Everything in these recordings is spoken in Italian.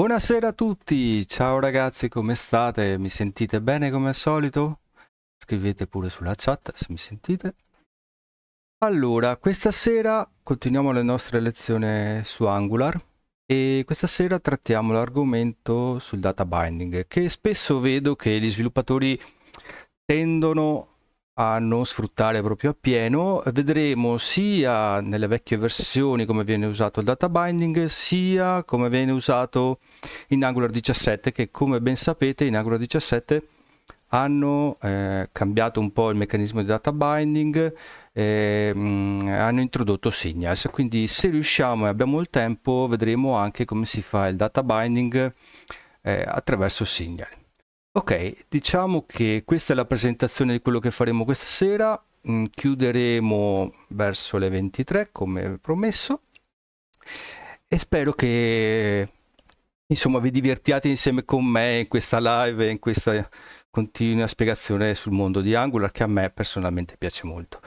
Buonasera a tutti, ciao ragazzi come state? Mi sentite bene come al solito? Scrivete pure sulla chat se mi sentite. Allora, questa sera continuiamo le nostre lezioni su Angular e questa sera trattiamo l'argomento sul data binding che spesso vedo che gli sviluppatori tendono a non sfruttare proprio appieno. Vedremo sia nelle vecchie versioni come viene usato il data binding, sia come viene usato in Angular 17, che come ben sapete in Angular 17 hanno eh, cambiato un po' il meccanismo di data binding, e ehm, mh, hanno introdotto Signals, quindi se riusciamo e abbiamo il tempo vedremo anche come si fa il data binding eh, attraverso signals. Ok, diciamo che questa è la presentazione di quello che faremo questa sera, mm, chiuderemo verso le 23 come promesso e spero che insomma vi divertiate insieme con me in questa live, e in questa continua spiegazione sul mondo di Angular che a me personalmente piace molto.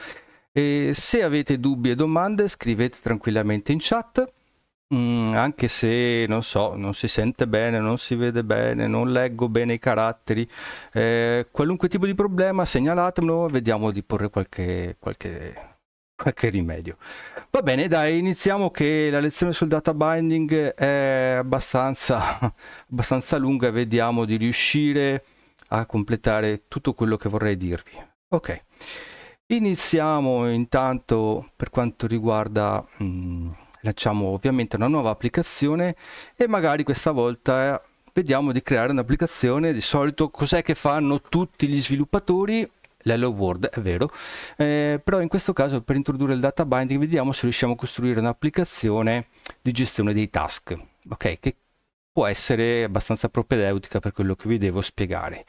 E se avete dubbi e domande scrivete tranquillamente in chat Mm, anche se non so, non si sente bene, non si vede bene, non leggo bene i caratteri, eh, qualunque tipo di problema segnalatemelo e vediamo di porre qualche, qualche, qualche rimedio. Va bene, dai, iniziamo che la lezione sul data binding è abbastanza, abbastanza lunga e vediamo di riuscire a completare tutto quello che vorrei dirvi. Ok, iniziamo intanto per quanto riguarda... Mm, lanciamo ovviamente una nuova applicazione e magari questa volta eh, vediamo di creare un'applicazione di solito cos'è che fanno tutti gli sviluppatori l'hello world è vero eh, però in questo caso per introdurre il data binding vediamo se riusciamo a costruire un'applicazione di gestione dei task ok che può essere abbastanza propedeutica per quello che vi devo spiegare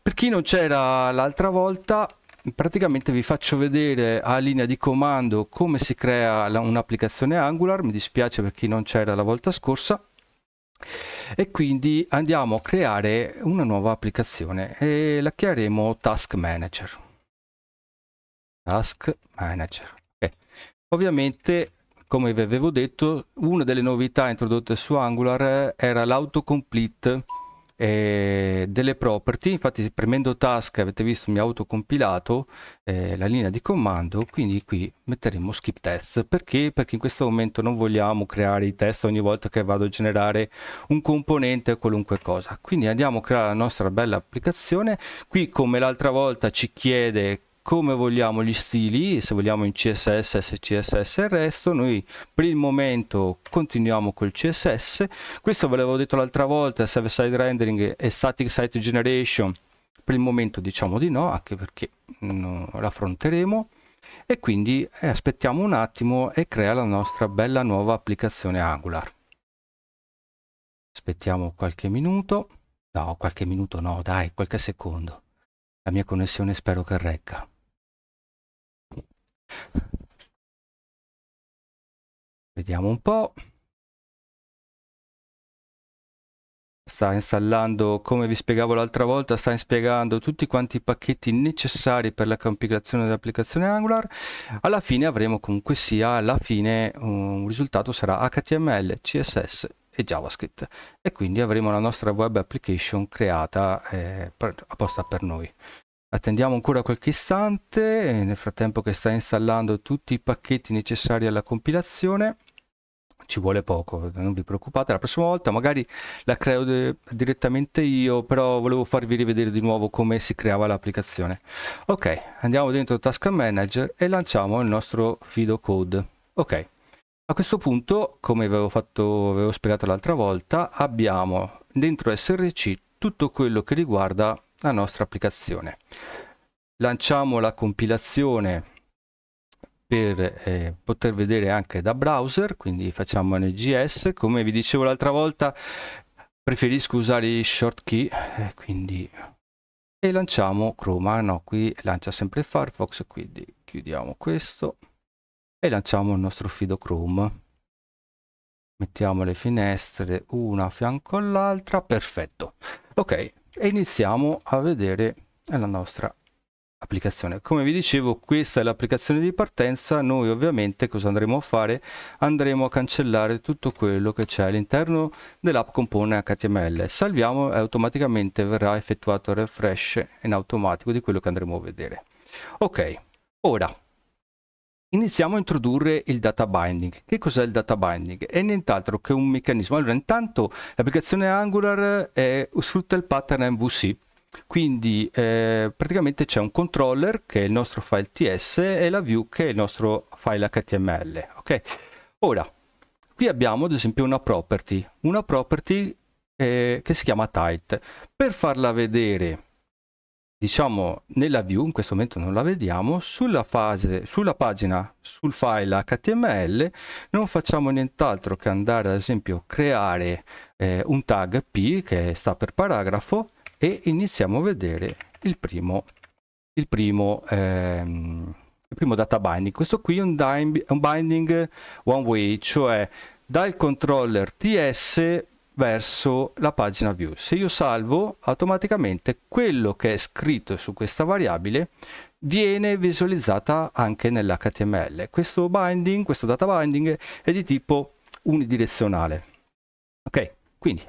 per chi non c'era l'altra volta praticamente vi faccio vedere a linea di comando come si crea un'applicazione Angular, mi dispiace per chi non c'era la volta scorsa, e quindi andiamo a creare una nuova applicazione e la chiameremo Task Manager. Task Manager. Okay. Ovviamente come vi avevo detto, una delle novità introdotte su Angular era l'autocomplete eh, delle property, infatti premendo task avete visto mi ha autocompilato eh, la linea di comando, quindi qui metteremo skip test, perché? Perché in questo momento non vogliamo creare i test ogni volta che vado a generare un componente o qualunque cosa, quindi andiamo a creare la nostra bella applicazione, qui come l'altra volta ci chiede come vogliamo gli stili, se vogliamo in CSS, SCSS e il resto. Noi per il momento continuiamo col CSS. Questo ve l'avevo detto l'altra volta, server side rendering e static site generation. Per il momento diciamo di no, anche perché non l'affronteremo. E quindi eh, aspettiamo un attimo e crea la nostra bella nuova applicazione Angular. Aspettiamo qualche minuto. No, qualche minuto no, dai, qualche secondo. La mia connessione spero che regga. Vediamo un po'. Sta installando, come vi spiegavo l'altra volta, sta spiegando tutti quanti i pacchetti necessari per la compilazione dell'applicazione Angular. Alla fine avremo comunque sia, alla fine un risultato sarà HTML, CSS e JavaScript. E quindi avremo la nostra web application creata eh, apposta per noi. Attendiamo ancora qualche istante, nel frattempo che sta installando tutti i pacchetti necessari alla compilazione. Ci vuole poco, non vi preoccupate, la prossima volta magari la creo direttamente io, però volevo farvi rivedere di nuovo come si creava l'applicazione. Ok, andiamo dentro Task Manager e lanciamo il nostro Fido Code. Ok, a questo punto, come avevo, fatto, avevo spiegato l'altra volta, abbiamo dentro SRC tutto quello che riguarda la nostra applicazione. Lanciamo la compilazione per eh, poter vedere anche da browser, quindi facciamo NGS. Come vi dicevo l'altra volta, preferisco usare i shortkey, eh, quindi e lanciamo Chroma, no, qui lancia sempre Firefox, quindi chiudiamo questo e lanciamo il nostro fido Chrome. Mettiamo le finestre una a fianco all'altra, perfetto. Ok, e iniziamo a vedere la nostra applicazione. Come vi dicevo, questa è l'applicazione di partenza. Noi ovviamente cosa andremo a fare? Andremo a cancellare tutto quello che c'è all'interno dell'app compone HTML. Salviamo e automaticamente verrà effettuato il refresh in automatico di quello che andremo a vedere. Ok, ora Iniziamo a introdurre il data binding. Che cos'è il data binding? È nient'altro che un meccanismo. Allora, intanto l'applicazione Angular è, sfrutta il pattern MVC, quindi eh, praticamente c'è un controller che è il nostro file TS e la view che è il nostro file HTML. Okay? Ora, qui abbiamo ad esempio una property, una property eh, che si chiama tight. Per farla vedere diciamo nella view, in questo momento non la vediamo, sulla, fase, sulla pagina, sul file HTML non facciamo nient'altro che andare ad esempio a creare eh, un tag P che sta per paragrafo e iniziamo a vedere il primo, il primo, ehm, il primo data binding. Questo qui è un, un binding one way, cioè dal controller TS verso la pagina view. Se io salvo, automaticamente quello che è scritto su questa variabile viene visualizzata anche nell'HTML. Questo binding, questo data binding è di tipo unidirezionale. Ok, quindi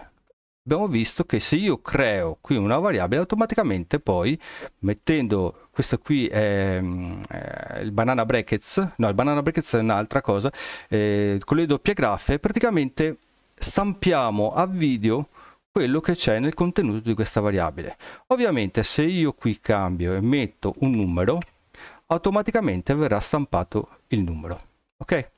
abbiamo visto che se io creo qui una variabile automaticamente poi mettendo questo qui è, è mm, eh, il banana brackets no il banana brackets è un'altra cosa eh, con le doppie graffe praticamente stampiamo a video quello che c'è nel contenuto di questa variabile. Ovviamente se io qui cambio e metto un numero, automaticamente verrà stampato il numero. Ok?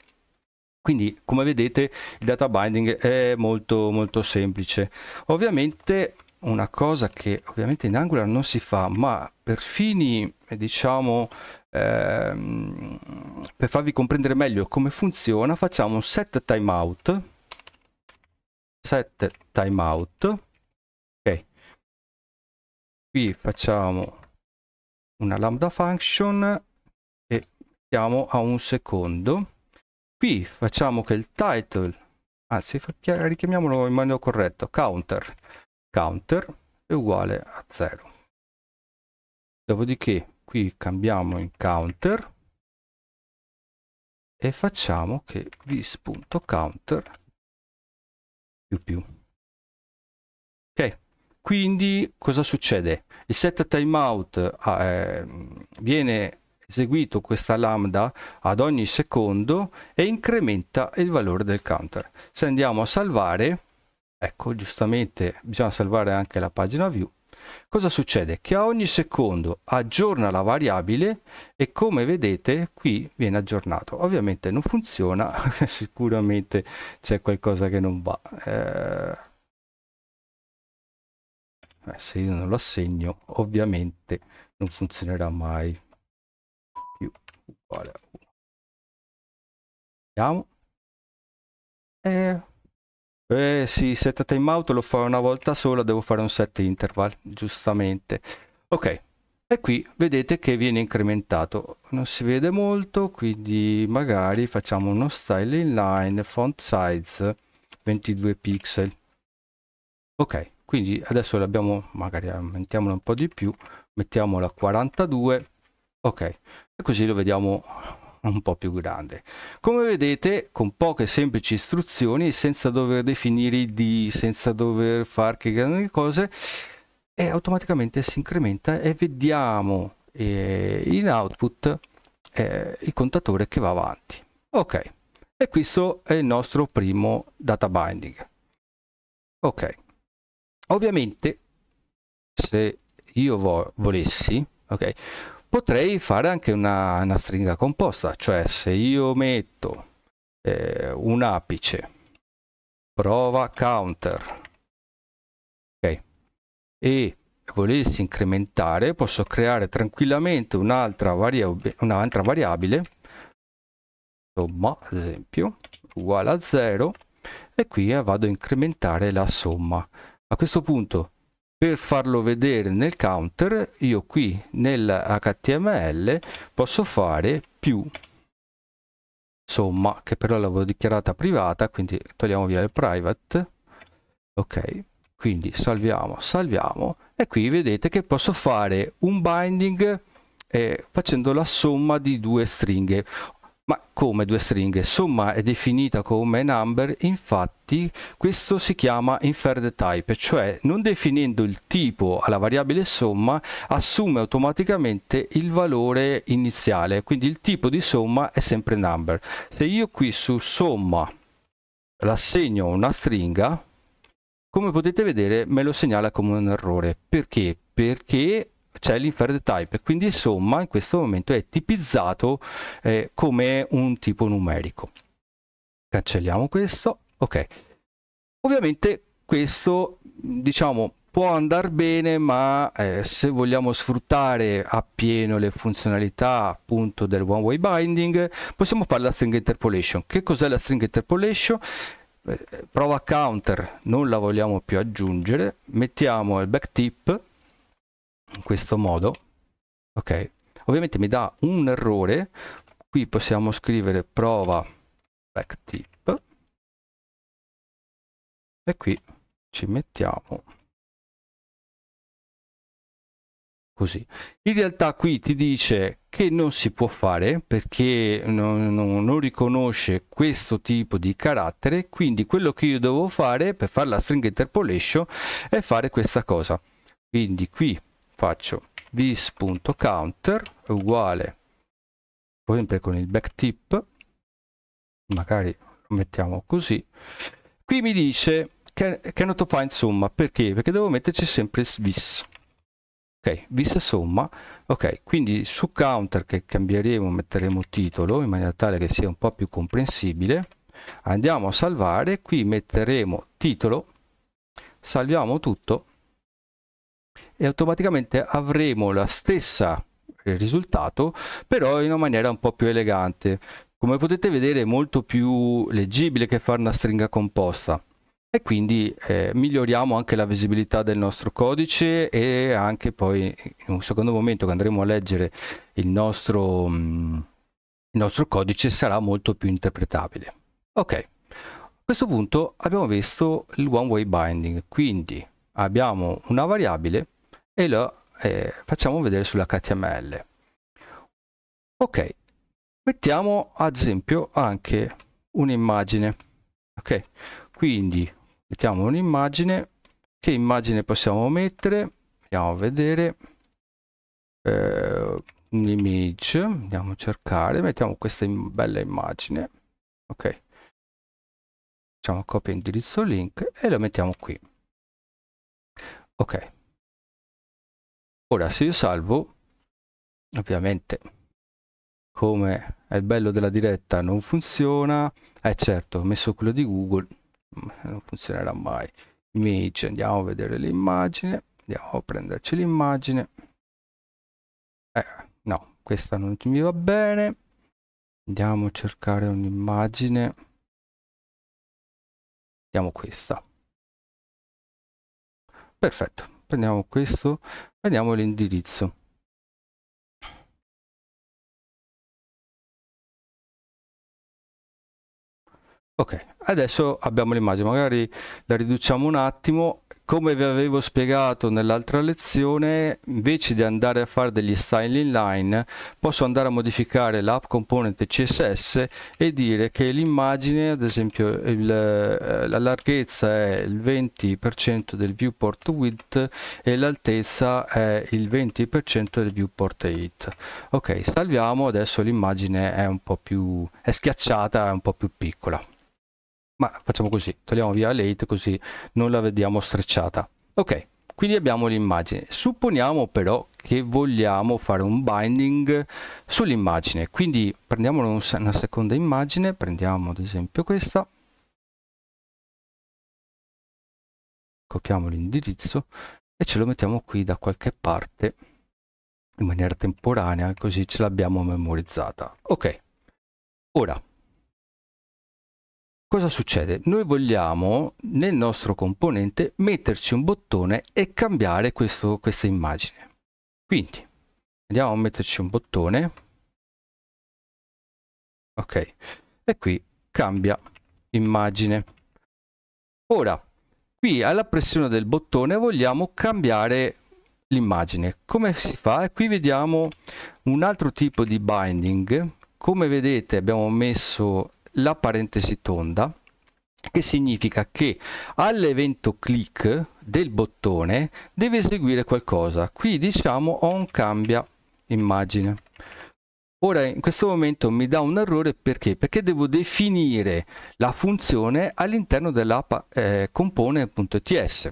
Quindi come vedete il data binding è molto molto semplice. Ovviamente una cosa che ovviamente in Angular non si fa, ma per fini diciamo ehm, per farvi comprendere meglio come funziona facciamo un set timeout set timeout ok qui facciamo una lambda function e mettiamo a un secondo qui facciamo che il title anzi richiamiamolo in modo corretto counter counter è uguale a 0 dopodiché qui cambiamo in counter e facciamo che vis.counter più più. Ok, quindi cosa succede? Il set timeout ah, eh, viene eseguito questa lambda ad ogni secondo e incrementa il valore del counter. Se andiamo a salvare, ecco giustamente bisogna salvare anche la pagina view, Cosa succede? Che a ogni secondo aggiorna la variabile e come vedete qui viene aggiornato. Ovviamente non funziona, sicuramente c'è qualcosa che non va. Eh... Eh, se io non lo assegno ovviamente non funzionerà mai più uguale a 1 vediamo eh, eh sì, set time out lo fa una volta sola, devo fare un set interval, giustamente. Ok, e qui vedete che viene incrementato. Non si vede molto, quindi magari facciamo uno style inline font size 22 pixel. Ok, quindi adesso l'abbiamo, magari aumentiamola un po' di più, mettiamola a 42, ok, e così lo vediamo un po' più grande. Come vedete, con poche semplici istruzioni, senza dover definire i D, senza dover fare che grandi cose, e eh, automaticamente si incrementa e vediamo eh, in output eh, il contatore che va avanti. Ok, e questo è il nostro primo data binding. Ok, ovviamente se io vo volessi, ok, potrei fare anche una, una stringa composta, cioè se io metto eh, un apice, prova counter, ok, e volessi incrementare, posso creare tranquillamente un'altra variab un variabile, somma ad esempio, uguale a 0, e qui eh, vado a incrementare la somma. A questo punto per farlo vedere nel counter io qui nell'HTML posso fare più somma che però l'avevo dichiarata privata quindi togliamo via il private ok quindi salviamo salviamo e qui vedete che posso fare un binding eh, facendo la somma di due stringhe ma come due stringhe? Somma è definita come number, infatti questo si chiama inferred type, cioè non definendo il tipo alla variabile somma assume automaticamente il valore iniziale, quindi il tipo di somma è sempre number. Se io qui su somma l'assegno una stringa, come potete vedere me lo segnala come un errore. Perché? Perché c'è l'inferred type quindi somma in questo momento è tipizzato eh, come un tipo numerico cancelliamo questo ok ovviamente questo diciamo può andare bene ma eh, se vogliamo sfruttare appieno le funzionalità appunto del one way binding possiamo fare la string interpolation che cos'è la string interpolation eh, prova counter non la vogliamo più aggiungere mettiamo il backtip, in questo modo ok ovviamente mi dà un errore qui possiamo scrivere prova backtip e qui ci mettiamo così in realtà qui ti dice che non si può fare perché non, non, non riconosce questo tipo di carattere quindi quello che io devo fare per fare la string interpolation è fare questa cosa quindi qui faccio vis.counter uguale sempre con il backtip magari lo mettiamo così qui mi dice che, can, cannot find somma perché perché devo metterci sempre vis ok vis somma ok quindi su counter che cambieremo metteremo titolo in maniera tale che sia un po più comprensibile andiamo a salvare qui metteremo titolo salviamo tutto e automaticamente avremo la stessa eh, risultato però in una maniera un po' più elegante come potete vedere è molto più leggibile che fare una stringa composta e quindi eh, miglioriamo anche la visibilità del nostro codice e anche poi in un secondo momento che andremo a leggere il nostro, mh, mm, il nostro codice sarà molto più interpretabile ok a questo punto abbiamo visto il one way binding quindi abbiamo una variabile e lo eh, facciamo vedere sull'HTML. Ok, mettiamo ad esempio anche un'immagine. Ok, quindi mettiamo un'immagine. Che immagine possiamo mettere? Andiamo a vedere. Eh, un image, andiamo a cercare, mettiamo questa im bella immagine. Ok, facciamo copia indirizzo link e lo mettiamo qui. Ok, ora se io salvo ovviamente come è il bello della diretta non funziona eh certo ho messo quello di google mm, non funzionerà mai image andiamo a vedere l'immagine andiamo a prenderci l'immagine eh, no questa non mi va bene andiamo a cercare un'immagine vediamo questa perfetto prendiamo questo prendiamo l'indirizzo ok adesso abbiamo l'immagine magari la riduciamo un attimo come vi avevo spiegato nell'altra lezione invece di andare a fare degli style inline posso andare a modificare l'app component css e dire che l'immagine ad esempio il, eh, la larghezza è il 20% del viewport width e l'altezza è il 20% del viewport height ok salviamo adesso l'immagine è un po' più è schiacciata è un po' più piccola ma facciamo così, togliamo via l'ate così non la vediamo strecciata. Ok, quindi abbiamo l'immagine. Supponiamo però che vogliamo fare un binding sull'immagine, quindi prendiamo una seconda immagine, prendiamo ad esempio questa, copiamo l'indirizzo e ce lo mettiamo qui da qualche parte in maniera temporanea, così ce l'abbiamo memorizzata. Ok, ora Cosa succede? Noi vogliamo nel nostro componente metterci un bottone e cambiare questo, questa immagine. Quindi andiamo a metterci un bottone. Ok, e qui cambia immagine. Ora, qui alla pressione del bottone vogliamo cambiare l'immagine. Come si fa? E qui vediamo un altro tipo di binding. Come vedete abbiamo messo la parentesi tonda che significa che all'evento click del bottone deve eseguire qualcosa qui diciamo on cambia immagine Ora in questo momento mi dà un errore perché? Perché devo definire la funzione all'interno dell'app eh, compone.ts.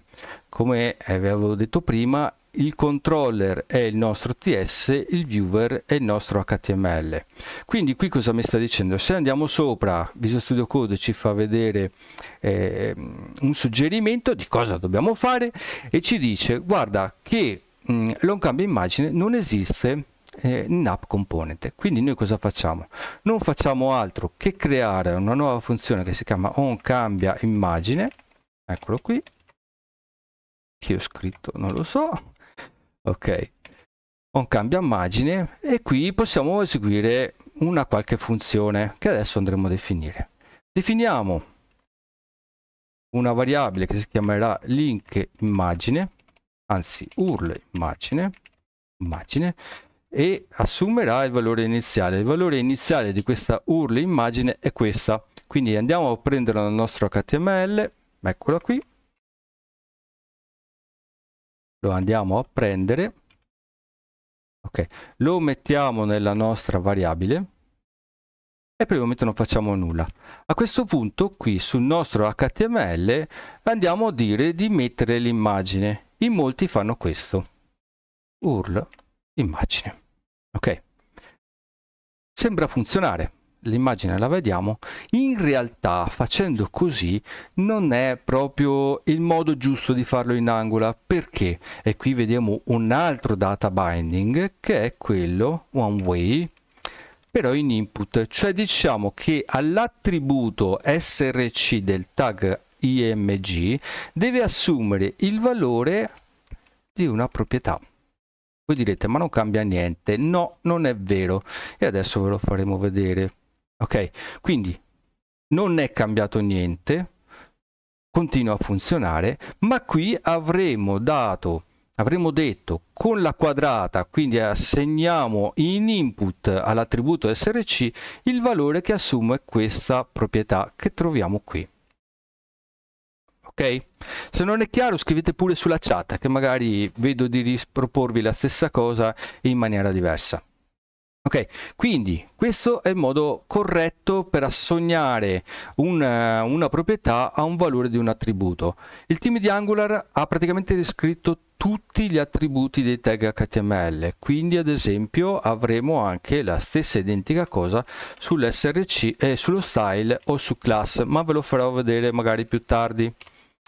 Come eh, avevo detto prima, il controller è il nostro TS, il viewer è il nostro HTML. Quindi qui cosa mi sta dicendo? Se andiamo sopra, Visual Studio Code ci fa vedere eh, un suggerimento di cosa dobbiamo fare e ci dice guarda che mh, immagine non esiste eh, in app component. Quindi noi cosa facciamo? Non facciamo altro che creare una nuova funzione che si chiama on cambia immagine, eccolo qui, che ho scritto non lo so, ok, on cambia immagine e qui possiamo eseguire una qualche funzione che adesso andremo a definire. Definiamo una variabile che si chiamerà link immagine, anzi url immagine, immagine e assumerà il valore iniziale. Il valore iniziale di questa URL immagine è questa. Quindi andiamo a prendere il nostro HTML, eccola qui, lo andiamo a prendere, ok, lo mettiamo nella nostra variabile e per il momento non facciamo nulla. A questo punto qui sul nostro HTML andiamo a dire di mettere l'immagine. In molti fanno questo. URL immagine. Ok? Sembra funzionare, l'immagine la vediamo, in realtà facendo così non è proprio il modo giusto di farlo in Angola perché e qui vediamo un altro data binding che è quello one way però in input cioè diciamo che all'attributo src del tag img deve assumere il valore di una proprietà voi direte ma non cambia niente, no non è vero e adesso ve lo faremo vedere. Ok, quindi non è cambiato niente, continua a funzionare, ma qui avremo dato avremo detto con la quadrata, quindi assegniamo in input all'attributo src il valore che assume questa proprietà che troviamo qui ok? Se non è chiaro scrivete pure sulla chat che magari vedo di riproporvi la stessa cosa in maniera diversa. Ok, quindi questo è il modo corretto per assegnare una, eh, una, proprietà a un valore di un attributo. Il team di Angular ha praticamente riscritto tutti gli attributi dei tag HTML, quindi ad esempio avremo anche la stessa identica cosa sull'SRC e eh, sullo style o su class, ma ve lo farò vedere magari più tardi.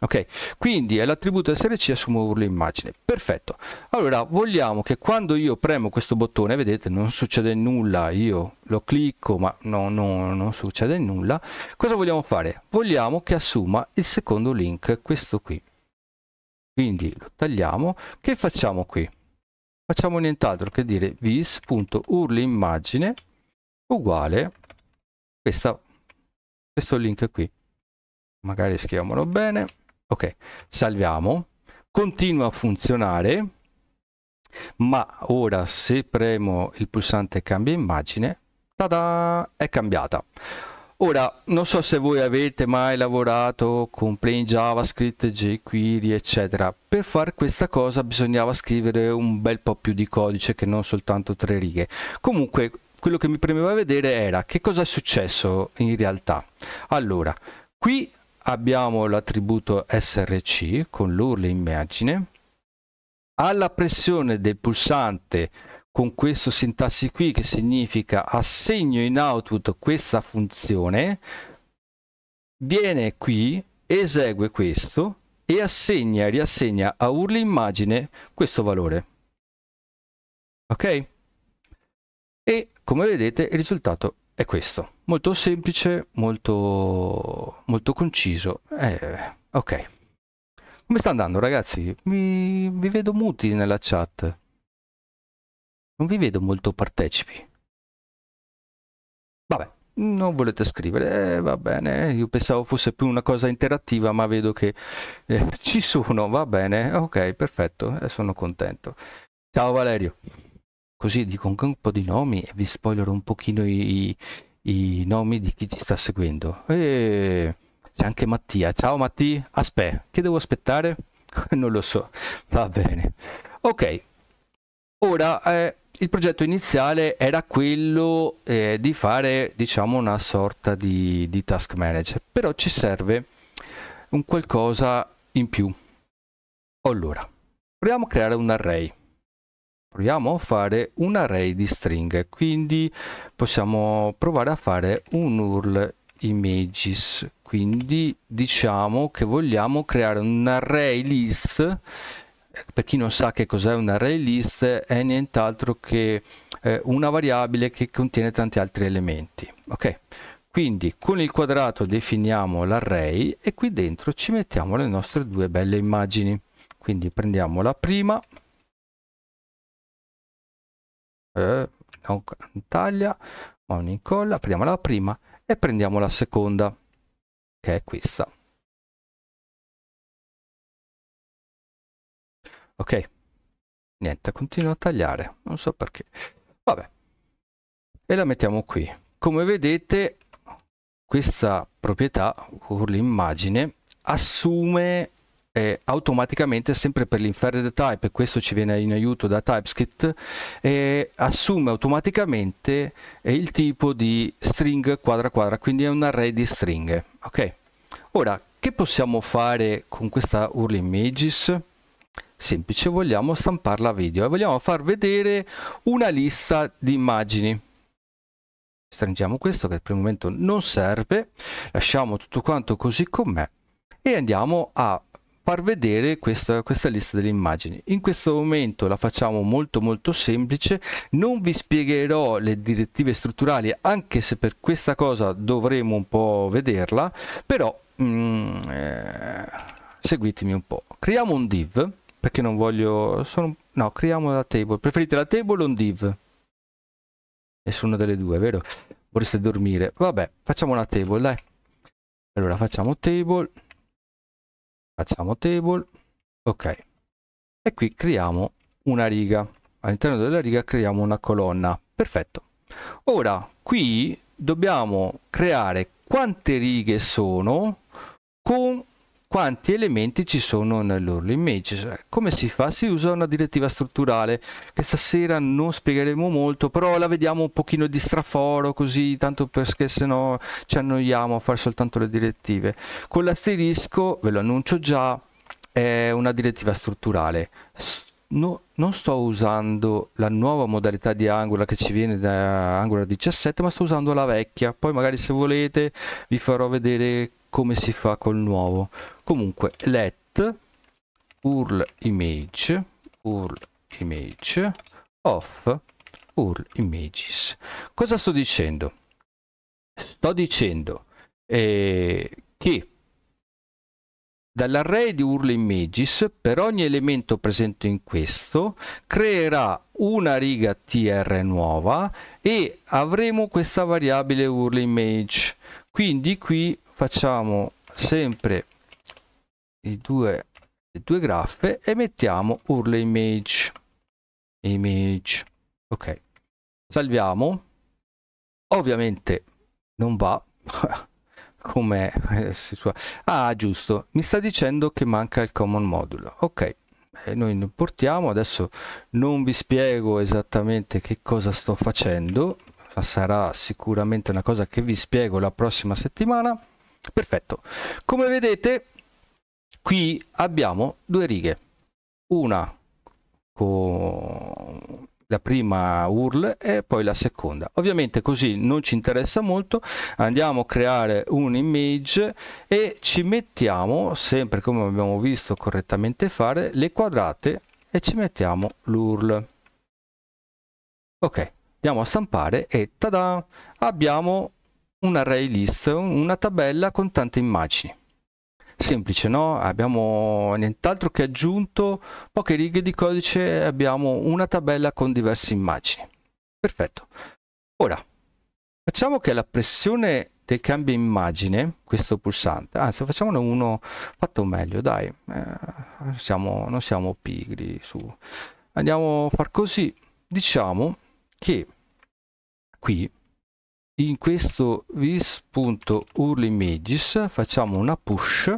Ok, quindi è l'attributo src assumo urlo immagine. Perfetto. Allora, vogliamo che quando io premo questo bottone, vedete, non succede nulla, io lo clicco, ma no, no, non succede nulla. Cosa vogliamo fare? Vogliamo che assuma il secondo link, questo qui. Quindi lo tagliamo. Che facciamo qui? Facciamo nient'altro che dire vis.urlimmagine uguale questa, questo link qui. Magari scriviamolo bene Ok, salviamo. Continua a funzionare, ma ora se premo il pulsante cambia immagine, tada, è cambiata. Ora, non so se voi avete mai lavorato con plain JavaScript, jQuery, eccetera. Per fare questa cosa bisognava scrivere un bel po' più di codice che non soltanto tre righe. Comunque, quello che mi premeva vedere era che cosa è successo in realtà. Allora, qui abbiamo l'attributo src con l'url immagine alla pressione del pulsante con questo sintassi qui che significa assegno in output questa funzione viene qui esegue questo e assegna e riassegna a url immagine questo valore ok e come vedete il risultato è questo. Molto semplice, molto, molto conciso. Eh, ok. Come sta andando ragazzi? Mi, vi vedo muti nella chat. Non vi vedo molto partecipi. Vabbè, non volete scrivere, eh, va bene, io pensavo fosse più una cosa interattiva, ma vedo che eh, ci sono, va bene, ok, perfetto, eh, sono contento. Ciao Valerio così dico un po' di nomi e vi spoilerò un pochino i, i nomi di chi ci sta seguendo. E c'è anche Mattia. Ciao Mattia, aspetta, che devo aspettare? non lo so, va bene. Ok, ora eh, il progetto iniziale era quello eh, di fare diciamo una sorta di, di task manager, però ci serve un qualcosa in più. Allora, proviamo a creare un array proviamo a fare un array di stringhe quindi possiamo provare a fare un url images quindi diciamo che vogliamo creare un array list per chi non sa che cos'è un array list è nient'altro che eh, una variabile che contiene tanti altri elementi ok quindi con il quadrato definiamo l'array e qui dentro ci mettiamo le nostre due belle immagini quindi prendiamo la prima eh, no, taglia, on incolla, prendiamo la prima e prendiamo la seconda, che è questa. Ok, niente, continua a tagliare, non so perché. Vabbè, e la mettiamo qui. Come vedete, questa proprietà, l'immagine, assume eh, automaticamente sempre per l'inferred type e questo ci viene in aiuto da TypeScript eh, assume automaticamente eh, il tipo di string quadra quadra quindi è un array di stringhe ok ora che possiamo fare con questa URL images semplice vogliamo stamparla a video e vogliamo far vedere una lista di immagini stringiamo questo che per il momento non serve lasciamo tutto quanto così com'è e andiamo a far vedere questa, questa lista delle immagini. In questo momento la facciamo molto molto semplice, non vi spiegherò le direttive strutturali anche se per questa cosa dovremo un po' vederla, però mm, eh, seguitemi un po'. Creiamo un div perché non voglio... Sono, no, creiamo la table. Preferite la table o un div? Nessuna delle due, vero? Vorreste dormire. Vabbè, facciamo una table, dai. Allora, facciamo table facciamo table ok e qui creiamo una riga all'interno della riga creiamo una colonna perfetto ora qui dobbiamo creare quante righe sono con quanti elementi ci sono nell'URL loro image. Come si fa? Si usa una direttiva strutturale che stasera non spiegheremo molto, però la vediamo un pochino di straforo così, tanto perché se no ci annoiamo a fare soltanto le direttive. Con l'asterisco, ve lo annuncio già, è una direttiva strutturale. No, non sto usando la nuova modalità di Angular che ci viene da Angular 17, ma sto usando la vecchia. Poi magari se volete vi farò vedere come si fa col nuovo comunque let url image url image off url images cosa sto dicendo sto dicendo eh, che Dall'array di URL images, per ogni elemento presente in questo, creerà una riga tr nuova e avremo questa variabile URL image. Quindi qui facciamo sempre i due, le due graffe e mettiamo urla image image ok salviamo ovviamente non va come ah giusto mi sta dicendo che manca il common modulo ok eh, noi importiamo adesso non vi spiego esattamente che cosa sto facendo sarà sicuramente una cosa che vi spiego la prossima settimana perfetto come vedete Qui abbiamo due righe, una con la prima URL e poi la seconda. Ovviamente così non ci interessa molto, andiamo a creare un image e ci mettiamo, sempre come abbiamo visto correttamente fare, le quadrate e ci mettiamo l'URL. Ok, andiamo a stampare e tada! Abbiamo un array list, una tabella con tante immagini semplice, no? abbiamo nient'altro che aggiunto poche righe di codice abbiamo una tabella con diverse immagini. Perfetto. Ora, facciamo che la pressione del cambio immagine, questo pulsante, anzi facciamone uno fatto meglio, dai, eh, siamo, non siamo pigri, su. Andiamo a far così, diciamo che qui in questo vis.urlimegis facciamo una push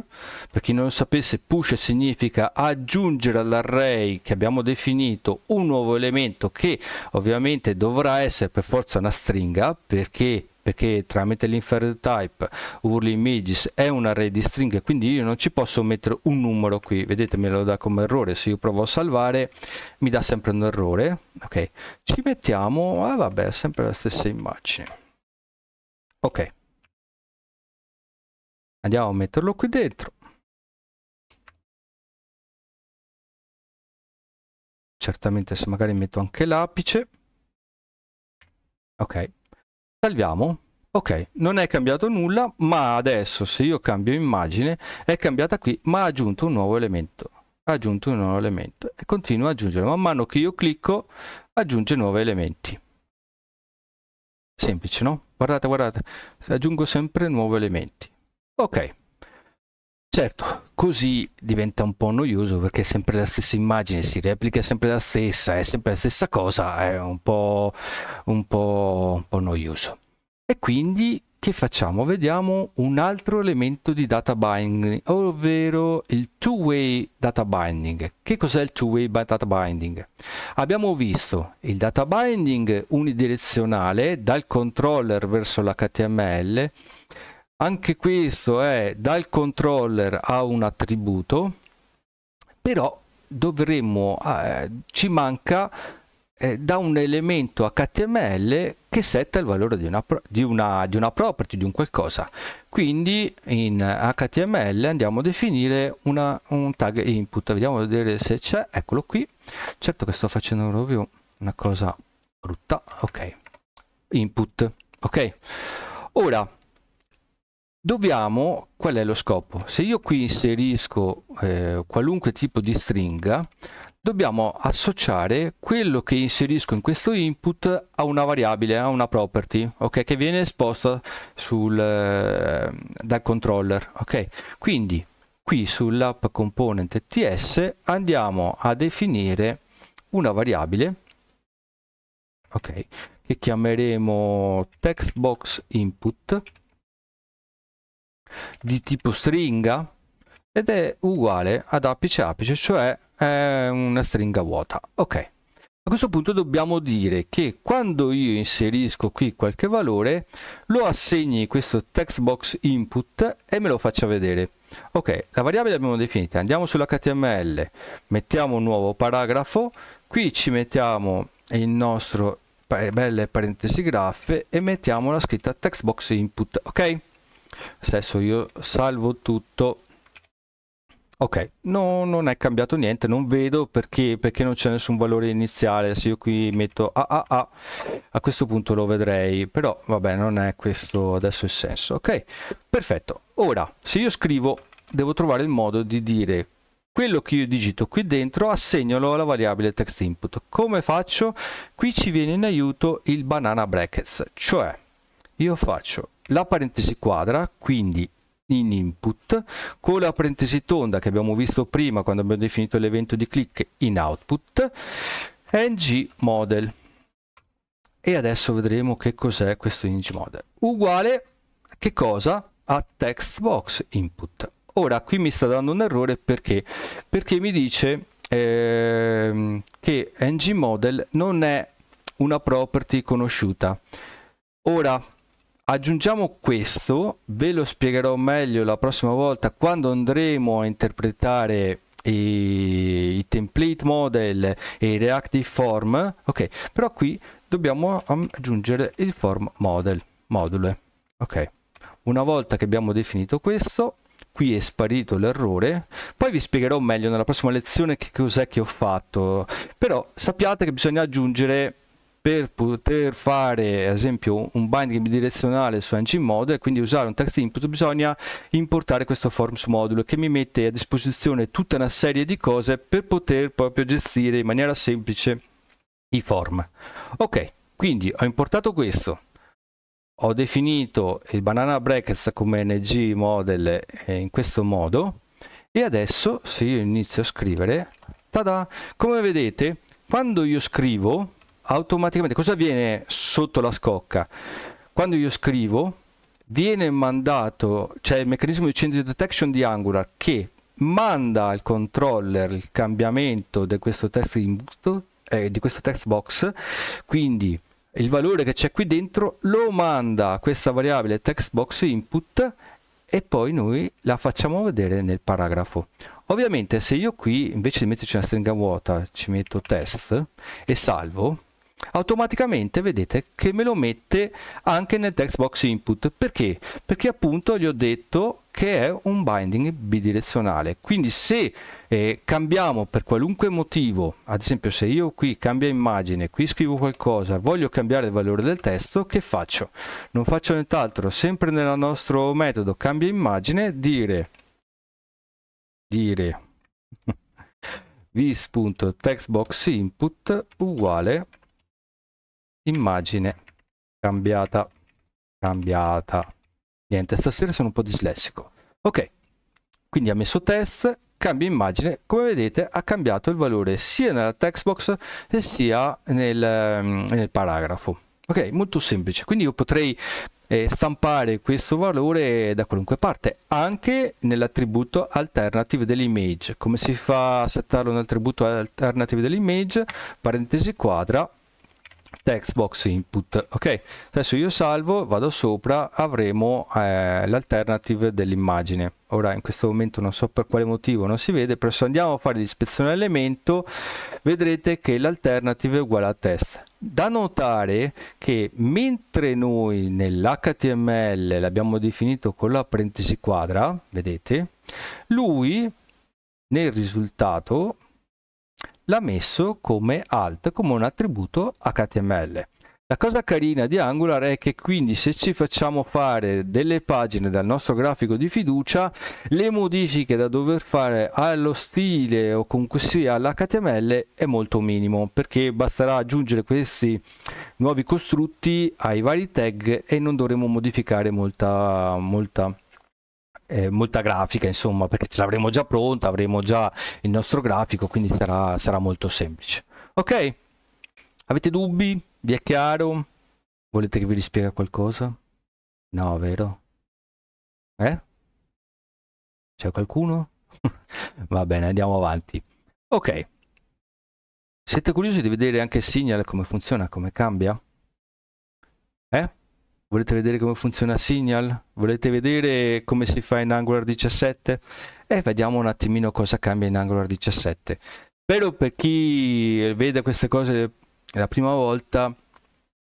per chi non sapesse push significa aggiungere all'array che abbiamo definito un nuovo elemento che ovviamente dovrà essere per forza una stringa perché perché tramite l'inferred type URL images è un array di stringhe quindi io non ci posso mettere un numero qui vedete me lo dà come errore se io provo a salvare mi dà sempre un errore ok ci mettiamo ah vabbè sempre la stessa immagine ok andiamo a metterlo qui dentro certamente se magari metto anche l'apice ok salviamo ok non è cambiato nulla ma adesso se io cambio immagine è cambiata qui ma ha aggiunto un nuovo elemento ha aggiunto un nuovo elemento e continua ad aggiungere man mano che io clicco aggiunge nuovi elementi semplice, no? Guardate, guardate, aggiungo sempre nuovi elementi. Ok. Certo, così diventa un po' noioso perché è sempre la stessa immagine, si replica sempre la stessa, è sempre la stessa cosa, è un po', un po', un po noioso. E quindi che facciamo? Vediamo un altro elemento di data binding, ovvero il two-way data binding. Che cos'è il two-way data binding? Abbiamo visto il data binding unidirezionale dal controller verso l'HTML, anche questo è dal controller a un attributo, però dovremmo, eh, ci manca eh, da un elemento HTML che setta il valore di una, di una, di una property, di un qualcosa. Quindi in HTML andiamo a definire una, un tag input, vediamo vedere se c'è, eccolo qui. Certo che sto facendo proprio una cosa brutta, ok. Input, ok. Ora, dobbiamo, qual è lo scopo? Se io qui inserisco eh, qualunque tipo di stringa, dobbiamo associare quello che inserisco in questo input a una variabile, a una property, okay? che viene esposta sul, eh, dal controller. Okay? Quindi qui sull'app component ts andiamo a definire una variabile okay, che chiameremo textbox input di tipo stringa ed è uguale ad apice apice, cioè è una stringa vuota. Ok. A questo punto dobbiamo dire che quando io inserisco qui qualche valore, lo assegni questo textbox input e me lo faccia vedere. Ok, la variabile abbiamo definita, andiamo sull'HTML, mettiamo un nuovo paragrafo, qui ci mettiamo il nostro belle parentesi graffe e mettiamo la scritta textbox input, ok? Adesso io salvo tutto Ok, no, non è cambiato niente, non vedo perché, perché non c'è nessun valore iniziale, se io qui metto AAA ah, ah, ah, a questo punto lo vedrei, però vabbè non è questo adesso il senso, ok? Perfetto, ora se io scrivo devo trovare il modo di dire quello che io digito qui dentro assegnalo alla variabile text input, come faccio? Qui ci viene in aiuto il banana brackets, cioè io faccio la parentesi quadra, quindi in input, con la parentesi tonda che abbiamo visto prima quando abbiamo definito l'evento di click in output, ng model. E adesso vedremo che cos'è questo ng model. Uguale che cosa? A text box input. Ora qui mi sta dando un errore perché? Perché mi dice eh, che ng model non è una property conosciuta. Ora aggiungiamo questo, ve lo spiegherò meglio la prossima volta quando andremo a interpretare i, i template model e i reactive form, ok, però qui dobbiamo um, aggiungere il form model, module, ok. Una volta che abbiamo definito questo, qui è sparito l'errore, poi vi spiegherò meglio nella prossima lezione che cos'è che ho fatto, però sappiate che bisogna aggiungere per poter fare ad esempio un binding bidirezionale su engine mode e quindi usare un text input bisogna importare questo forms modulo che mi mette a disposizione tutta una serie di cose per poter proprio gestire in maniera semplice i form ok quindi ho importato questo ho definito il banana brackets come ng model eh, in questo modo e adesso se io inizio a scrivere tada come vedete quando io scrivo automaticamente cosa avviene sotto la scocca? Quando io scrivo viene mandato, c'è il meccanismo di change detection di Angular che manda al controller il cambiamento di questo text, input, eh, di questo text box, quindi il valore che c'è qui dentro lo manda a questa variabile text box input e poi noi la facciamo vedere nel paragrafo. Ovviamente se io qui invece di metterci una stringa vuota ci metto test e salvo, automaticamente vedete che me lo mette anche nel text box input. Perché? Perché appunto gli ho detto che è un binding bidirezionale. Quindi se eh, cambiamo per qualunque motivo, ad esempio se io qui cambio immagine, qui scrivo qualcosa, voglio cambiare il valore del testo, che faccio? Non faccio nient'altro, sempre nel nostro metodo cambia immagine, dire, dire vis.textboxinput uguale immagine cambiata cambiata niente stasera sono un po' dislessico ok quindi ha messo test cambio immagine come vedete ha cambiato il valore sia nella text box sia nel, ehm, nel paragrafo ok molto semplice quindi io potrei eh, stampare questo valore da qualunque parte anche nell'attributo alternative dell'image come si fa a settarlo nell'attributo alternative dell'image parentesi quadra da Xbox Input. Ok, adesso io salvo, vado sopra, avremo eh, l'alternative dell'immagine. Ora in questo momento non so per quale motivo non si vede, però se andiamo a fare l'ispezione elemento vedrete che l'alternative è uguale a test. Da notare che mentre noi nell'HTML l'abbiamo definito con la parentesi quadra, vedete, lui nel risultato l'ha messo come alt, come un attributo HTML. La cosa carina di Angular è che quindi se ci facciamo fare delle pagine dal nostro grafico di fiducia, le modifiche da dover fare allo stile o comunque sia all'HTML è molto minimo, perché basterà aggiungere questi nuovi costrutti ai vari tag e non dovremo modificare molta, molta eh, molta grafica, insomma, perché ce l'avremo già pronta, avremo già il nostro grafico, quindi sarà, sarà molto semplice. Ok? Avete dubbi? Vi è chiaro? Volete che vi rispiega qualcosa? No, vero? Eh? C'è qualcuno? Va bene, andiamo avanti. Ok. Siete curiosi di vedere anche il Signal come funziona, come cambia? Volete vedere come funziona Signal? Volete vedere come si fa in Angular 17? E eh, vediamo un attimino cosa cambia in Angular 17. Spero per chi vede queste cose la prima volta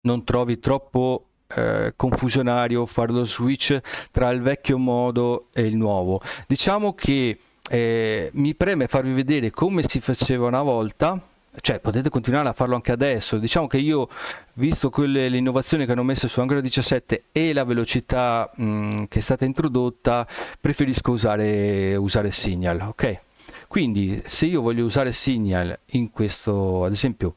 non trovi troppo eh, confusionario fare lo switch tra il vecchio modo e il nuovo. Diciamo che eh, mi preme farvi vedere come si faceva una volta cioè, potete continuare a farlo anche adesso. Diciamo che io, visto quelle, le innovazioni che hanno messo su Angular 17 e la velocità mh, che è stata introdotta, preferisco usare, usare Signal, ok? Quindi se io voglio usare Signal in questo, ad esempio,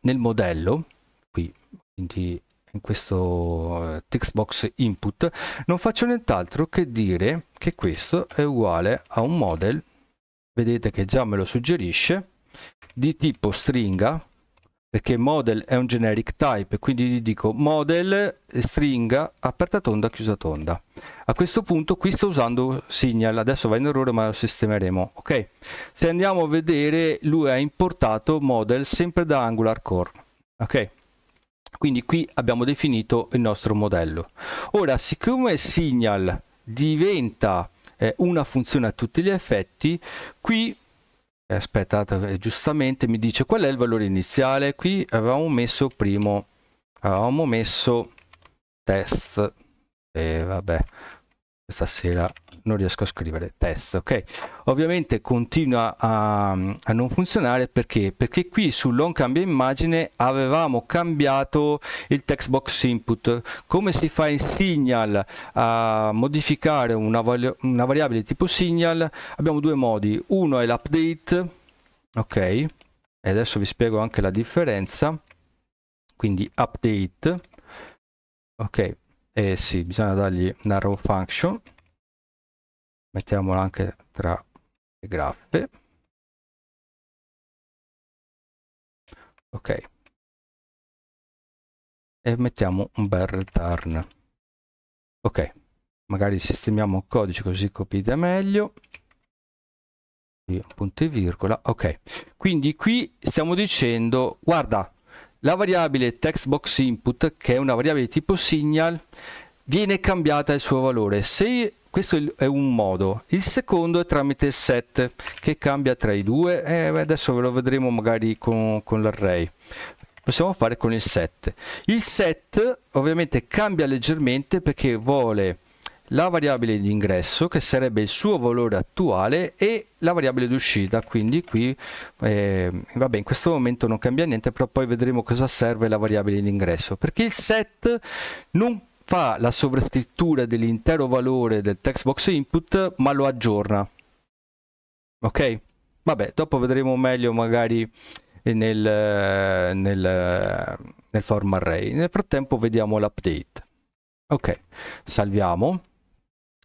nel modello, qui, quindi in questo eh, text box input, non faccio nient'altro che dire che questo è uguale a un model, vedete che già me lo suggerisce, di tipo stringa perché model è un generic type quindi gli dico model stringa aperta tonda chiusa tonda a questo punto qui sto usando signal adesso va in errore ma lo sistemeremo ok se andiamo a vedere lui ha importato model sempre da angular core ok quindi qui abbiamo definito il nostro modello ora siccome signal diventa eh, una funzione a tutti gli effetti qui aspettate eh, giustamente mi dice qual è il valore iniziale qui avevamo messo primo avevamo messo test e vabbè questa sera non riesco a scrivere test ok ovviamente continua a, a non funzionare perché perché qui sul non cambia immagine avevamo cambiato il text box input come si fa in signal a modificare una, una variabile tipo signal abbiamo due modi uno è l'update ok e adesso vi spiego anche la differenza quindi update ok eh sì bisogna dargli una raw function mettiamola anche tra le graffe ok e mettiamo un bel return ok magari sistemiamo il codice così capite meglio punto e virgola ok quindi qui stiamo dicendo guarda la variabile textbox input che è una variabile tipo signal viene cambiata il suo valore se questo è un modo il secondo è tramite il set che cambia tra i due e eh, adesso ve lo vedremo magari con, con l'array possiamo fare con il set il set ovviamente cambia leggermente perché vuole la variabile di ingresso che sarebbe il suo valore attuale e la variabile d'uscita quindi qui eh, vabbè in questo momento non cambia niente però poi vedremo cosa serve la variabile d'ingresso perché il set non fa la sovrascrittura dell'intero valore del text box input ma lo aggiorna ok vabbè dopo vedremo meglio magari nel, nel, nel form array nel frattempo vediamo l'update ok salviamo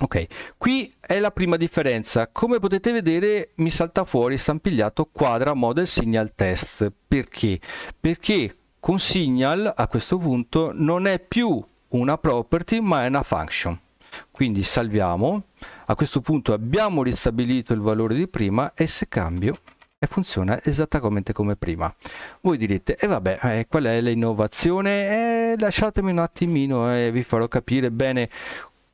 ok qui è la prima differenza come potete vedere mi salta fuori stampigliato quadra model signal test perché perché con signal a questo punto non è più una property ma è una function quindi salviamo a questo punto abbiamo ristabilito il valore di prima e se cambio e funziona esattamente come prima voi direte e eh vabbè eh, qual è l'innovazione eh, lasciatemi un attimino e vi farò capire bene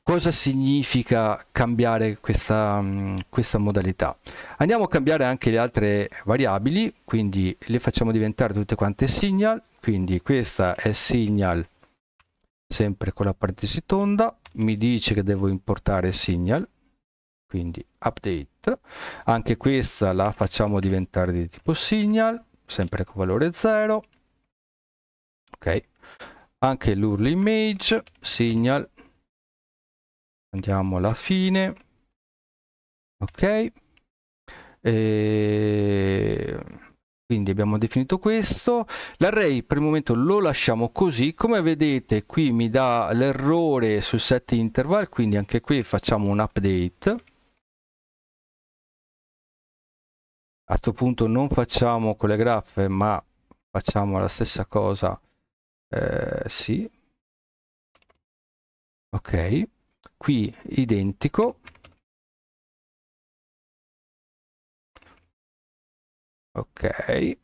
cosa significa cambiare questa, mm, questa, modalità. Andiamo a cambiare anche le altre variabili, quindi le facciamo diventare tutte quante signal, quindi questa è signal sempre con la parentesi tonda mi dice che devo importare signal quindi update anche questa la facciamo diventare di tipo signal sempre con valore 0 ok anche l'url image signal andiamo alla fine ok e quindi abbiamo definito questo l'array per il momento lo lasciamo così come vedete qui mi dà l'errore sul set interval quindi anche qui facciamo un update a questo punto non facciamo con le graffe ma facciamo la stessa cosa eh, sì ok qui identico ok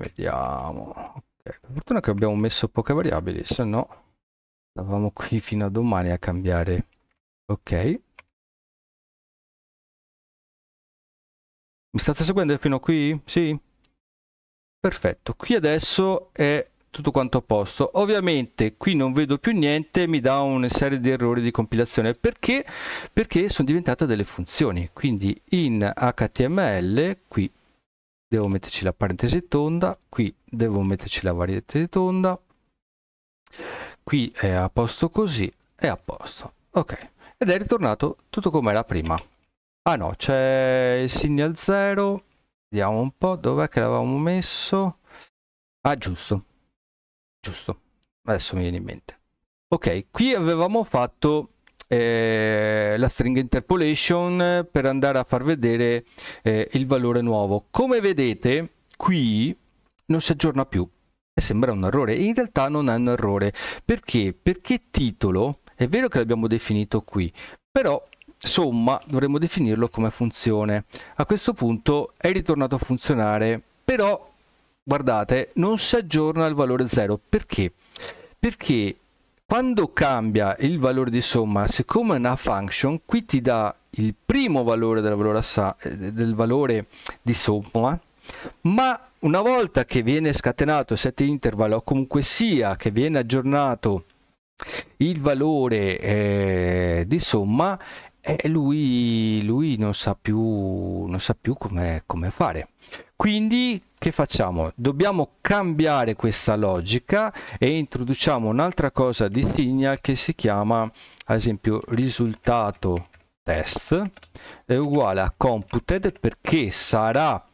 vediamo okay. per fortuna che abbiamo messo poche variabili se no stavamo qui fino a domani a cambiare ok mi state seguendo fino a qui? sì? perfetto qui adesso è tutto quanto a posto ovviamente qui non vedo più niente mi dà una serie di errori di compilazione perché perché sono diventate delle funzioni quindi in html qui devo metterci la parentesi tonda, qui devo metterci la parentesi tonda, qui è a posto così, è a posto, ok, ed è ritornato tutto come era prima. Ah no, c'è il signal 0, vediamo un po' dov'è che l'avevamo messo, ah giusto, giusto, adesso mi viene in mente. Ok, qui avevamo fatto eh, la string interpolation per andare a far vedere eh, il valore nuovo. Come vedete qui non si aggiorna più e sembra un errore, in realtà non è un errore. Perché? Perché titolo è vero che l'abbiamo definito qui, però somma dovremmo definirlo come funzione. A questo punto è ritornato a funzionare, però guardate, non si aggiorna il valore 0. Perché? Perché quando cambia il valore di somma, siccome è una function, qui ti dà il primo valore del valore, assa, eh, del valore di somma, ma una volta che viene scatenato set interval o comunque sia che viene aggiornato il valore eh, di somma e eh, lui, lui non sa più, non sa più come, come fare. Quindi che facciamo? Dobbiamo cambiare questa logica e introduciamo un'altra cosa di Signal che si chiama, ad esempio, risultato test è uguale a computed perché sarà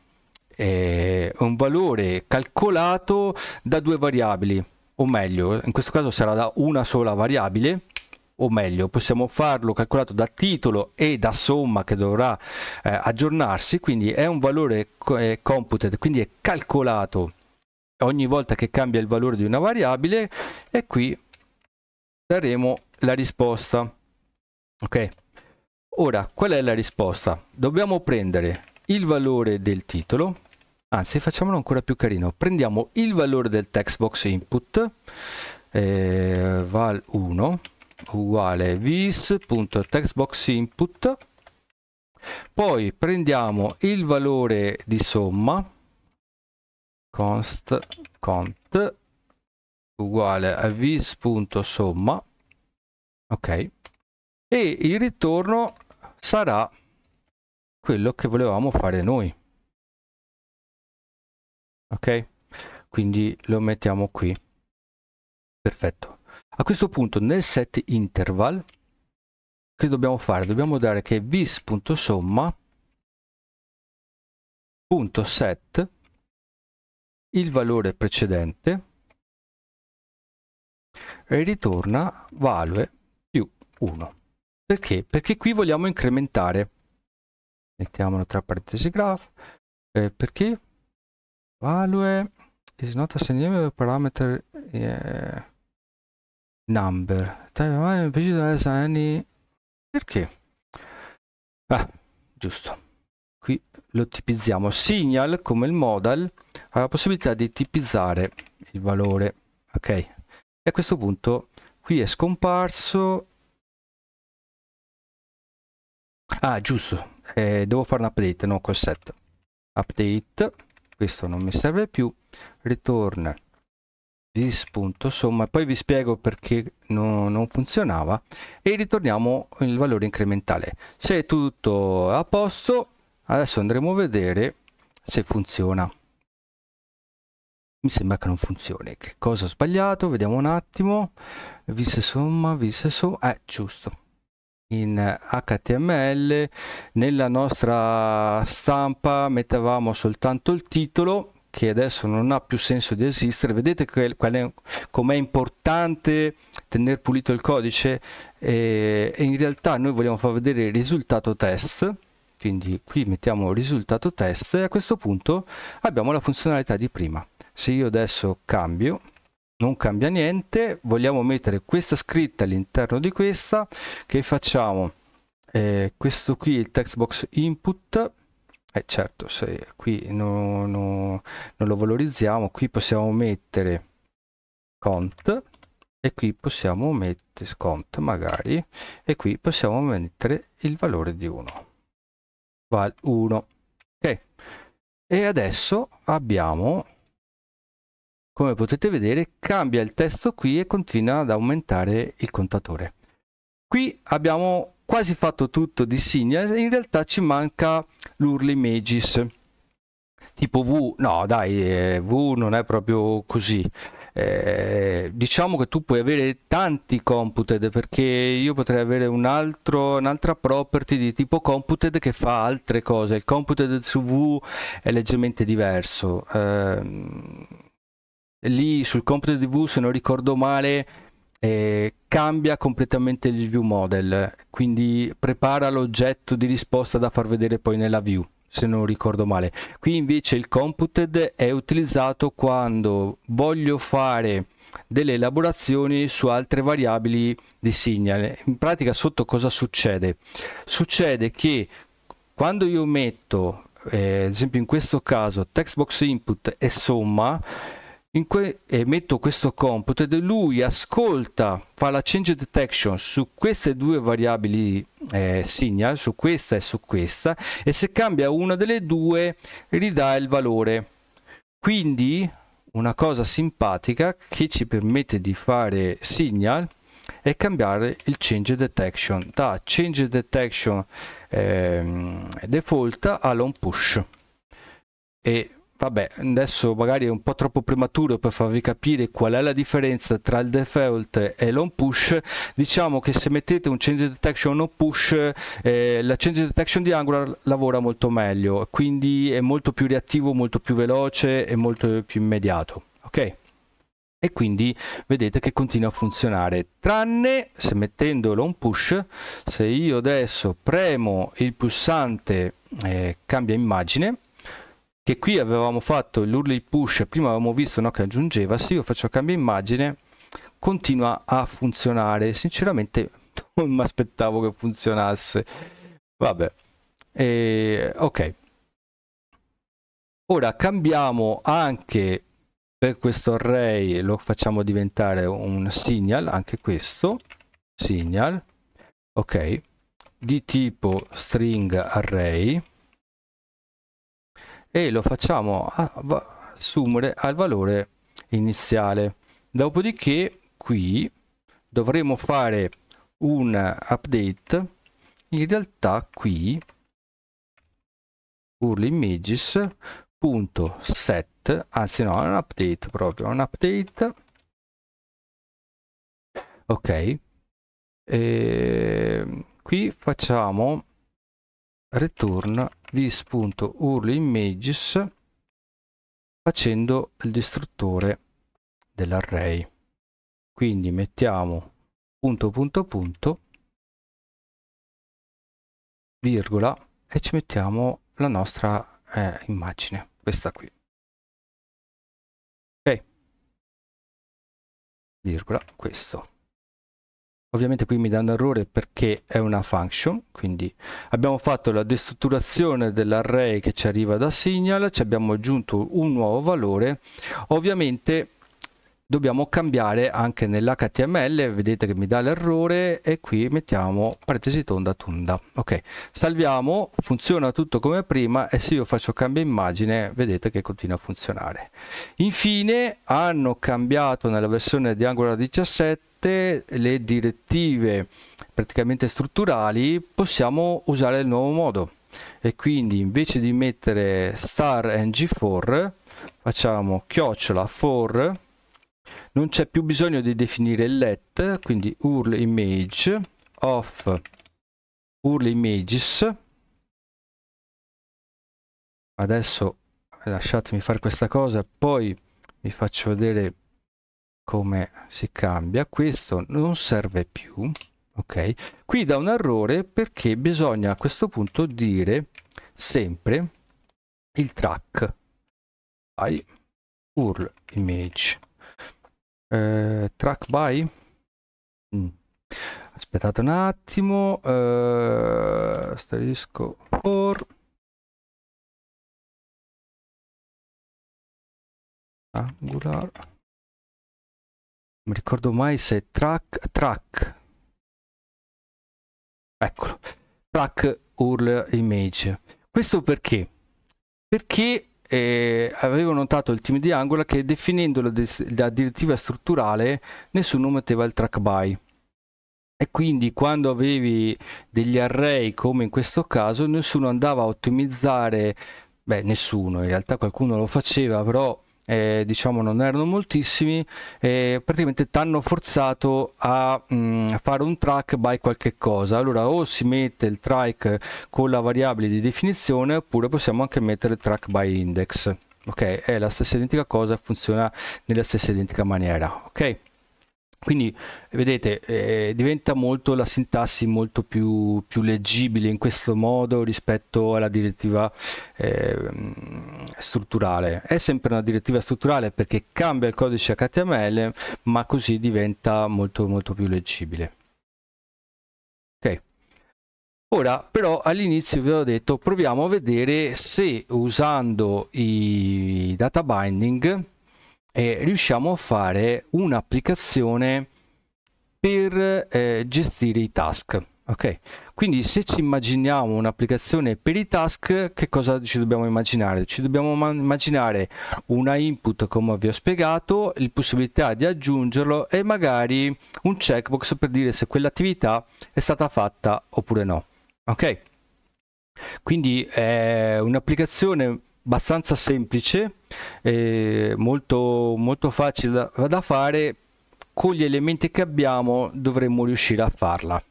eh, un valore calcolato da due variabili, o meglio, in questo caso sarà da una sola variabile o meglio possiamo farlo calcolato da titolo e da somma che dovrà eh, aggiornarsi quindi è un valore eh, computed quindi è calcolato ogni volta che cambia il valore di una variabile e qui daremo la risposta ok ora qual è la risposta dobbiamo prendere il valore del titolo anzi facciamolo ancora più carino prendiamo il valore del text box input eh, val 1 uguale vis.textboxinput poi prendiamo il valore di somma const cont uguale a vis.somma ok e il ritorno sarà quello che volevamo fare noi ok quindi lo mettiamo qui perfetto a questo punto nel set interval che dobbiamo fare? Dobbiamo dare che vis.somma punto set il valore precedente e ritorna value più 1 perché? perché qui vogliamo incrementare mettiamolo tra parentesi graph eh, perché value is not a parameter eh, Number. Time mai mi è piaciuto Perché? Ah, giusto. Qui lo tipizziamo. Signal, come il modal, ha la possibilità di tipizzare il valore. Ok. E a questo punto qui è scomparso. Ah, giusto. Eh, devo fare un update, non col set. Update. Questo non mi serve più. Return di spunto somma poi vi spiego perché no, non funzionava e ritorniamo il valore incrementale se è tutto a posto adesso andremo a vedere se funziona mi sembra che non funzioni che cosa ho sbagliato vediamo un attimo vis somma vis somma è eh, giusto in html nella nostra stampa mettevamo soltanto il titolo che adesso non ha più senso di esistere. Vedete come è importante tenere pulito il codice e, e in realtà noi vogliamo far vedere il risultato test. Quindi qui mettiamo risultato test e a questo punto abbiamo la funzionalità di prima. Se io adesso cambio, non cambia niente, vogliamo mettere questa scritta all'interno di questa che facciamo eh, questo qui è il text box input eh certo, se qui no, no, non lo valorizziamo, qui possiamo mettere cont e qui possiamo mettere cont magari e qui possiamo mettere il valore di 1 val 1 ok e adesso abbiamo come potete vedere cambia il testo qui e continua ad aumentare il contatore qui abbiamo quasi fatto tutto di Signal e in realtà ci manca l'Urli Magis tipo V, no dai, eh, V non è proprio così. Eh, diciamo che tu puoi avere tanti computed perché io potrei avere un altro, un'altra property di tipo computed che fa altre cose. Il computed su V è leggermente diverso. Eh, lì sul computed di V, se non ricordo male, eh, cambia completamente il view model, quindi prepara l'oggetto di risposta da far vedere poi nella view, se non ricordo male. Qui invece il computed è utilizzato quando voglio fare delle elaborazioni su altre variabili di signal. In pratica sotto cosa succede? Succede che quando io metto, eh, ad esempio in questo caso, textbox input e somma, que- eh, metto questo compito e lui ascolta, fa la change detection su queste due variabili eh, signal, su questa e su questa, e se cambia una delle due ridà il valore. Quindi una cosa simpatica che ci permette di fare signal è cambiare il change detection da change detection eh, default all'on push e Vabbè, adesso magari è un po' troppo prematuro per farvi capire qual è la differenza tra il default e l'on push. Diciamo che se mettete un change detection on push, eh, la change detection di Angular lavora molto meglio, quindi è molto più reattivo, molto più veloce e molto più immediato. Ok? E quindi vedete che continua a funzionare, tranne se mettendo l'on push, se io adesso premo il pulsante eh, cambia immagine che qui avevamo fatto l'url push, prima avevamo visto no, che aggiungeva, se io faccio cambio immagine continua a funzionare, sinceramente non mi aspettavo che funzionasse, vabbè, e, ok. Ora cambiamo anche per questo array, lo facciamo diventare un signal, anche questo, signal, ok, di tipo string array, e lo facciamo assumere al valore iniziale. Dopodiché qui dovremo fare un update, in realtà qui url images anzi no un update proprio un update ok e ehm, qui facciamo return this.urlimages facendo il distruttore dell'array. Quindi mettiamo punto punto punto virgola e ci mettiamo la nostra eh, immagine, questa qui. Ok. Virgola questo ovviamente qui mi dà un errore perché è una function, quindi abbiamo fatto la destrutturazione dell'array che ci arriva da signal, ci abbiamo aggiunto un nuovo valore, ovviamente dobbiamo cambiare anche nell'html vedete che mi dà l'errore e qui mettiamo parentesi tonda tonda ok salviamo funziona tutto come prima e se io faccio cambio immagine vedete che continua a funzionare infine hanno cambiato nella versione di angular 17 le direttive praticamente strutturali possiamo usare il nuovo modo e quindi invece di mettere star ng4 facciamo chiocciola for non c'è più bisogno di definire il let quindi url image of url images adesso lasciatemi fare questa cosa poi vi faccio vedere come si cambia questo non serve più ok qui da un errore perché bisogna a questo punto dire sempre il track ai url image eh, track by mm. aspettate un attimo eh, asterisco for angular non mi ricordo mai se track track eccolo track url image questo perché perché eh, avevo notato il team di Angular che definendo la, la direttiva strutturale nessuno metteva il track by e quindi quando avevi degli array come in questo caso nessuno andava a ottimizzare beh nessuno in realtà qualcuno lo faceva però eh, diciamo non erano moltissimi, eh, praticamente ti hanno forzato a, mh, mm, fare un track by qualche cosa. Allora o si mette il track con la variabile di definizione oppure possiamo anche mettere track by index. Ok, è la stessa identica cosa, funziona nella stessa identica maniera. Ok. Quindi vedete, eh, diventa molto la sintassi molto più, più, leggibile in questo modo rispetto alla direttiva eh, strutturale. È sempre una direttiva strutturale perché cambia il codice HTML, ma così diventa molto, molto più leggibile. Ok. Ora però all'inizio vi ho detto proviamo a vedere se usando i data binding eh, riusciamo a fare un'applicazione per eh, gestire i task. Ok, quindi se ci immaginiamo un'applicazione per i task, che cosa ci dobbiamo immaginare? Ci dobbiamo immaginare una input, come vi ho spiegato, la possibilità di aggiungerlo e magari un checkbox per dire se quell'attività è stata fatta oppure no. Ok, quindi è un'applicazione abbastanza semplice, eh, molto, molto facile da, da fare, con gli elementi che abbiamo dovremmo riuscire a farla.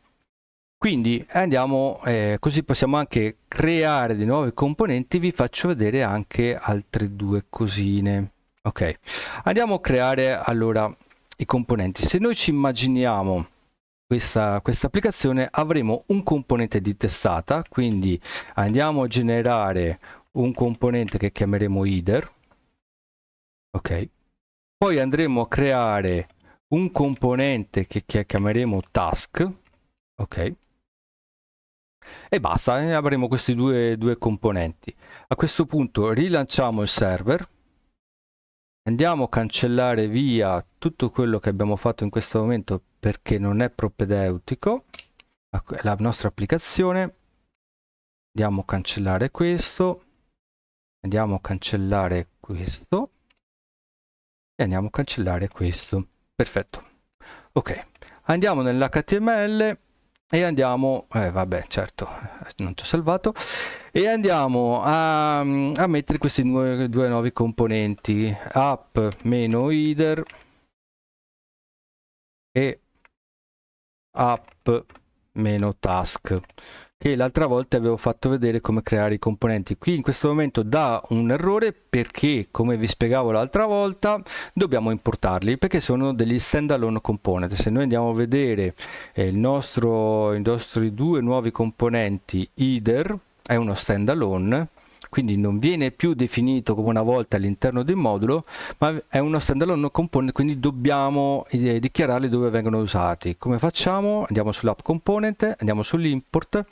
Quindi andiamo, eh, così possiamo anche creare dei nuovi componenti, vi faccio vedere anche altre due cosine. Ok, andiamo a creare allora i componenti. Se noi ci immaginiamo questa, questa applicazione avremo un componente di testata, quindi andiamo a generare un componente che chiameremo header ok poi andremo a creare un componente che chiameremo task ok e basta e eh, avremo questi due, due componenti a questo punto rilanciamo il server andiamo a cancellare via tutto quello che abbiamo fatto in questo momento perché non è propedeutico la nostra applicazione andiamo a cancellare questo andiamo a cancellare questo e andiamo a cancellare questo perfetto ok andiamo nell'html e andiamo eh, vabbè certo non ti ho salvato e andiamo a, a mettere questi due, due nuovi componenti app meno header e app meno task che l'altra volta avevo fatto vedere come creare i componenti qui in questo momento dà un errore perché come vi spiegavo l'altra volta dobbiamo importarli perché sono degli standalone component se noi andiamo a vedere eh, nostro, i nostri due nuovi componenti either è uno standalone quindi non viene più definito come una volta all'interno del modulo, ma è uno standalone component, quindi dobbiamo eh, dichiararli dove vengono usati. Come facciamo? Andiamo sull'app component, andiamo sull'import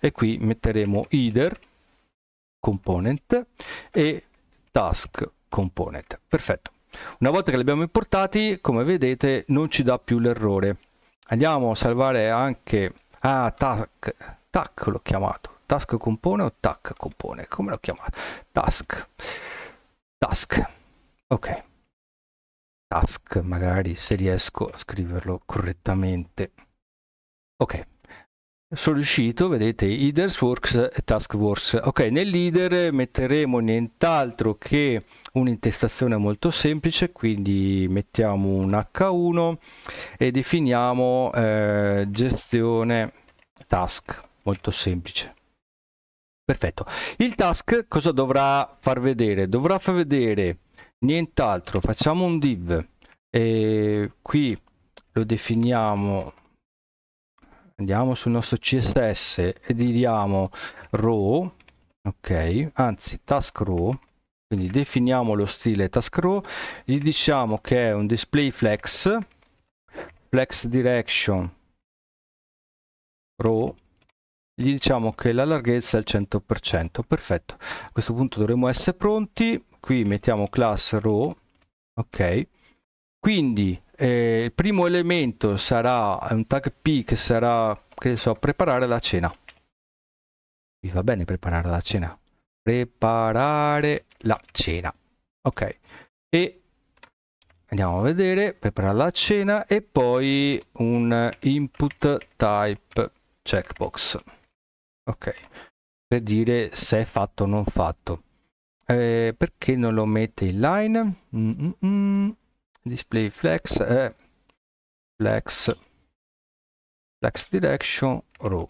e qui metteremo header component e task component. Perfetto. Una volta che li abbiamo importati, come vedete, non ci dà più l'errore. Andiamo a salvare anche... Ah, tac, tac l'ho chiamato task compone o tac compone, come lo chiamate Task. Task. Ok. Task, magari, se riesco a scriverlo correttamente. Ok. Sono riuscito, vedete, Works e task TaskWorks. Ok, nel leader metteremo nient'altro che un'intestazione molto semplice, quindi mettiamo un H1 e definiamo eh, gestione task, molto semplice. Perfetto. Il task cosa dovrà far vedere? Dovrà far vedere nient'altro. Facciamo un div. E qui lo definiamo. Andiamo sul nostro CSS e diriamo row. Ok, anzi task row. Quindi definiamo lo stile task row. Gli diciamo che è un display flex, flex direction row gli diciamo che la larghezza è il 100%, perfetto. A questo punto dovremmo essere pronti, qui mettiamo class row, ok. Quindi eh, il primo elemento sarà un tag p che sarà, che so, preparare la cena. Mi va bene preparare la cena. Preparare la cena, ok. E andiamo a vedere, preparare la cena e poi un input type checkbox ok per dire se è fatto o non fatto eh, perché non lo mette in line mm -mm. display flex eh. flex flex direction row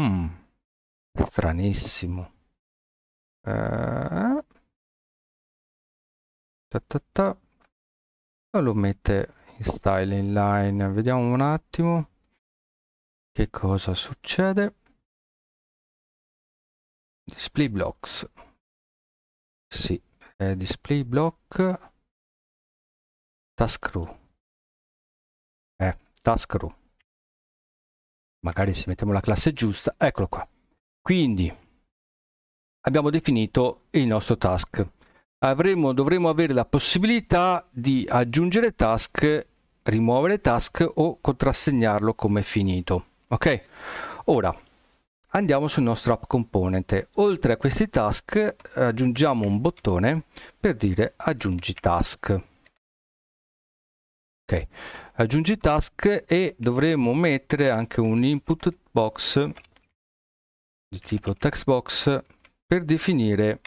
mm. stranissimo eh. ta ta ta. lo mette in style in line vediamo un attimo che cosa succede display blocks sì eh, display block task row eh, task row magari se mettiamo la classe giusta eccolo qua quindi abbiamo definito il nostro task avremo dovremo avere la possibilità di aggiungere task rimuovere task o contrassegnarlo come finito ok ora andiamo sul nostro app component oltre a questi task aggiungiamo un bottone per dire aggiungi task ok aggiungi task e dovremo mettere anche un input box di tipo text box per definire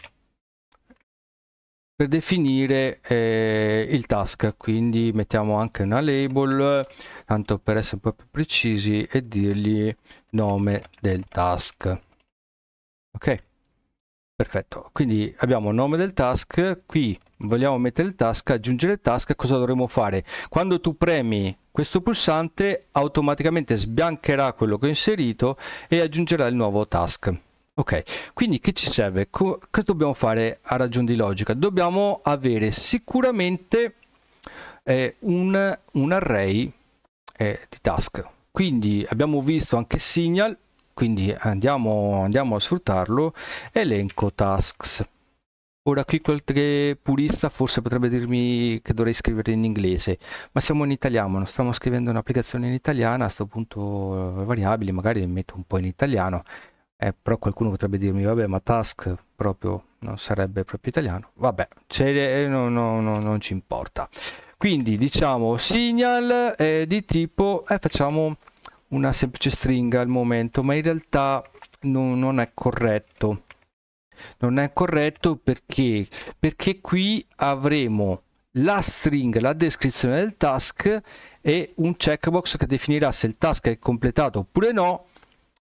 per definire eh, il task quindi mettiamo anche una label tanto per essere un po' più precisi e dirgli nome del task ok perfetto quindi abbiamo nome del task qui vogliamo mettere il task aggiungere task cosa dovremmo fare quando tu premi questo pulsante automaticamente sbiancherà quello che ho inserito e aggiungerà il nuovo task Ok, quindi che ci serve? Co che dobbiamo fare a ragion di logica? Dobbiamo avere sicuramente eh, un, un, array eh, di task. Quindi abbiamo visto anche signal, quindi andiamo, andiamo a sfruttarlo, elenco tasks. Ora qui qualche purista forse potrebbe dirmi che dovrei scrivere in inglese, ma siamo in italiano, non stiamo scrivendo un'applicazione in italiano, a questo punto eh, variabili magari le metto un po' in italiano, eh, però qualcuno potrebbe dirmi, vabbè, ma task proprio non sarebbe proprio italiano. Vabbè, le, eh, no, no, no, non ci importa. Quindi diciamo signal eh, di tipo, eh, facciamo una semplice stringa al momento, ma in realtà non, non è corretto. Non è corretto perché? Perché qui avremo la stringa, la descrizione del task e un checkbox che definirà se il task è completato oppure no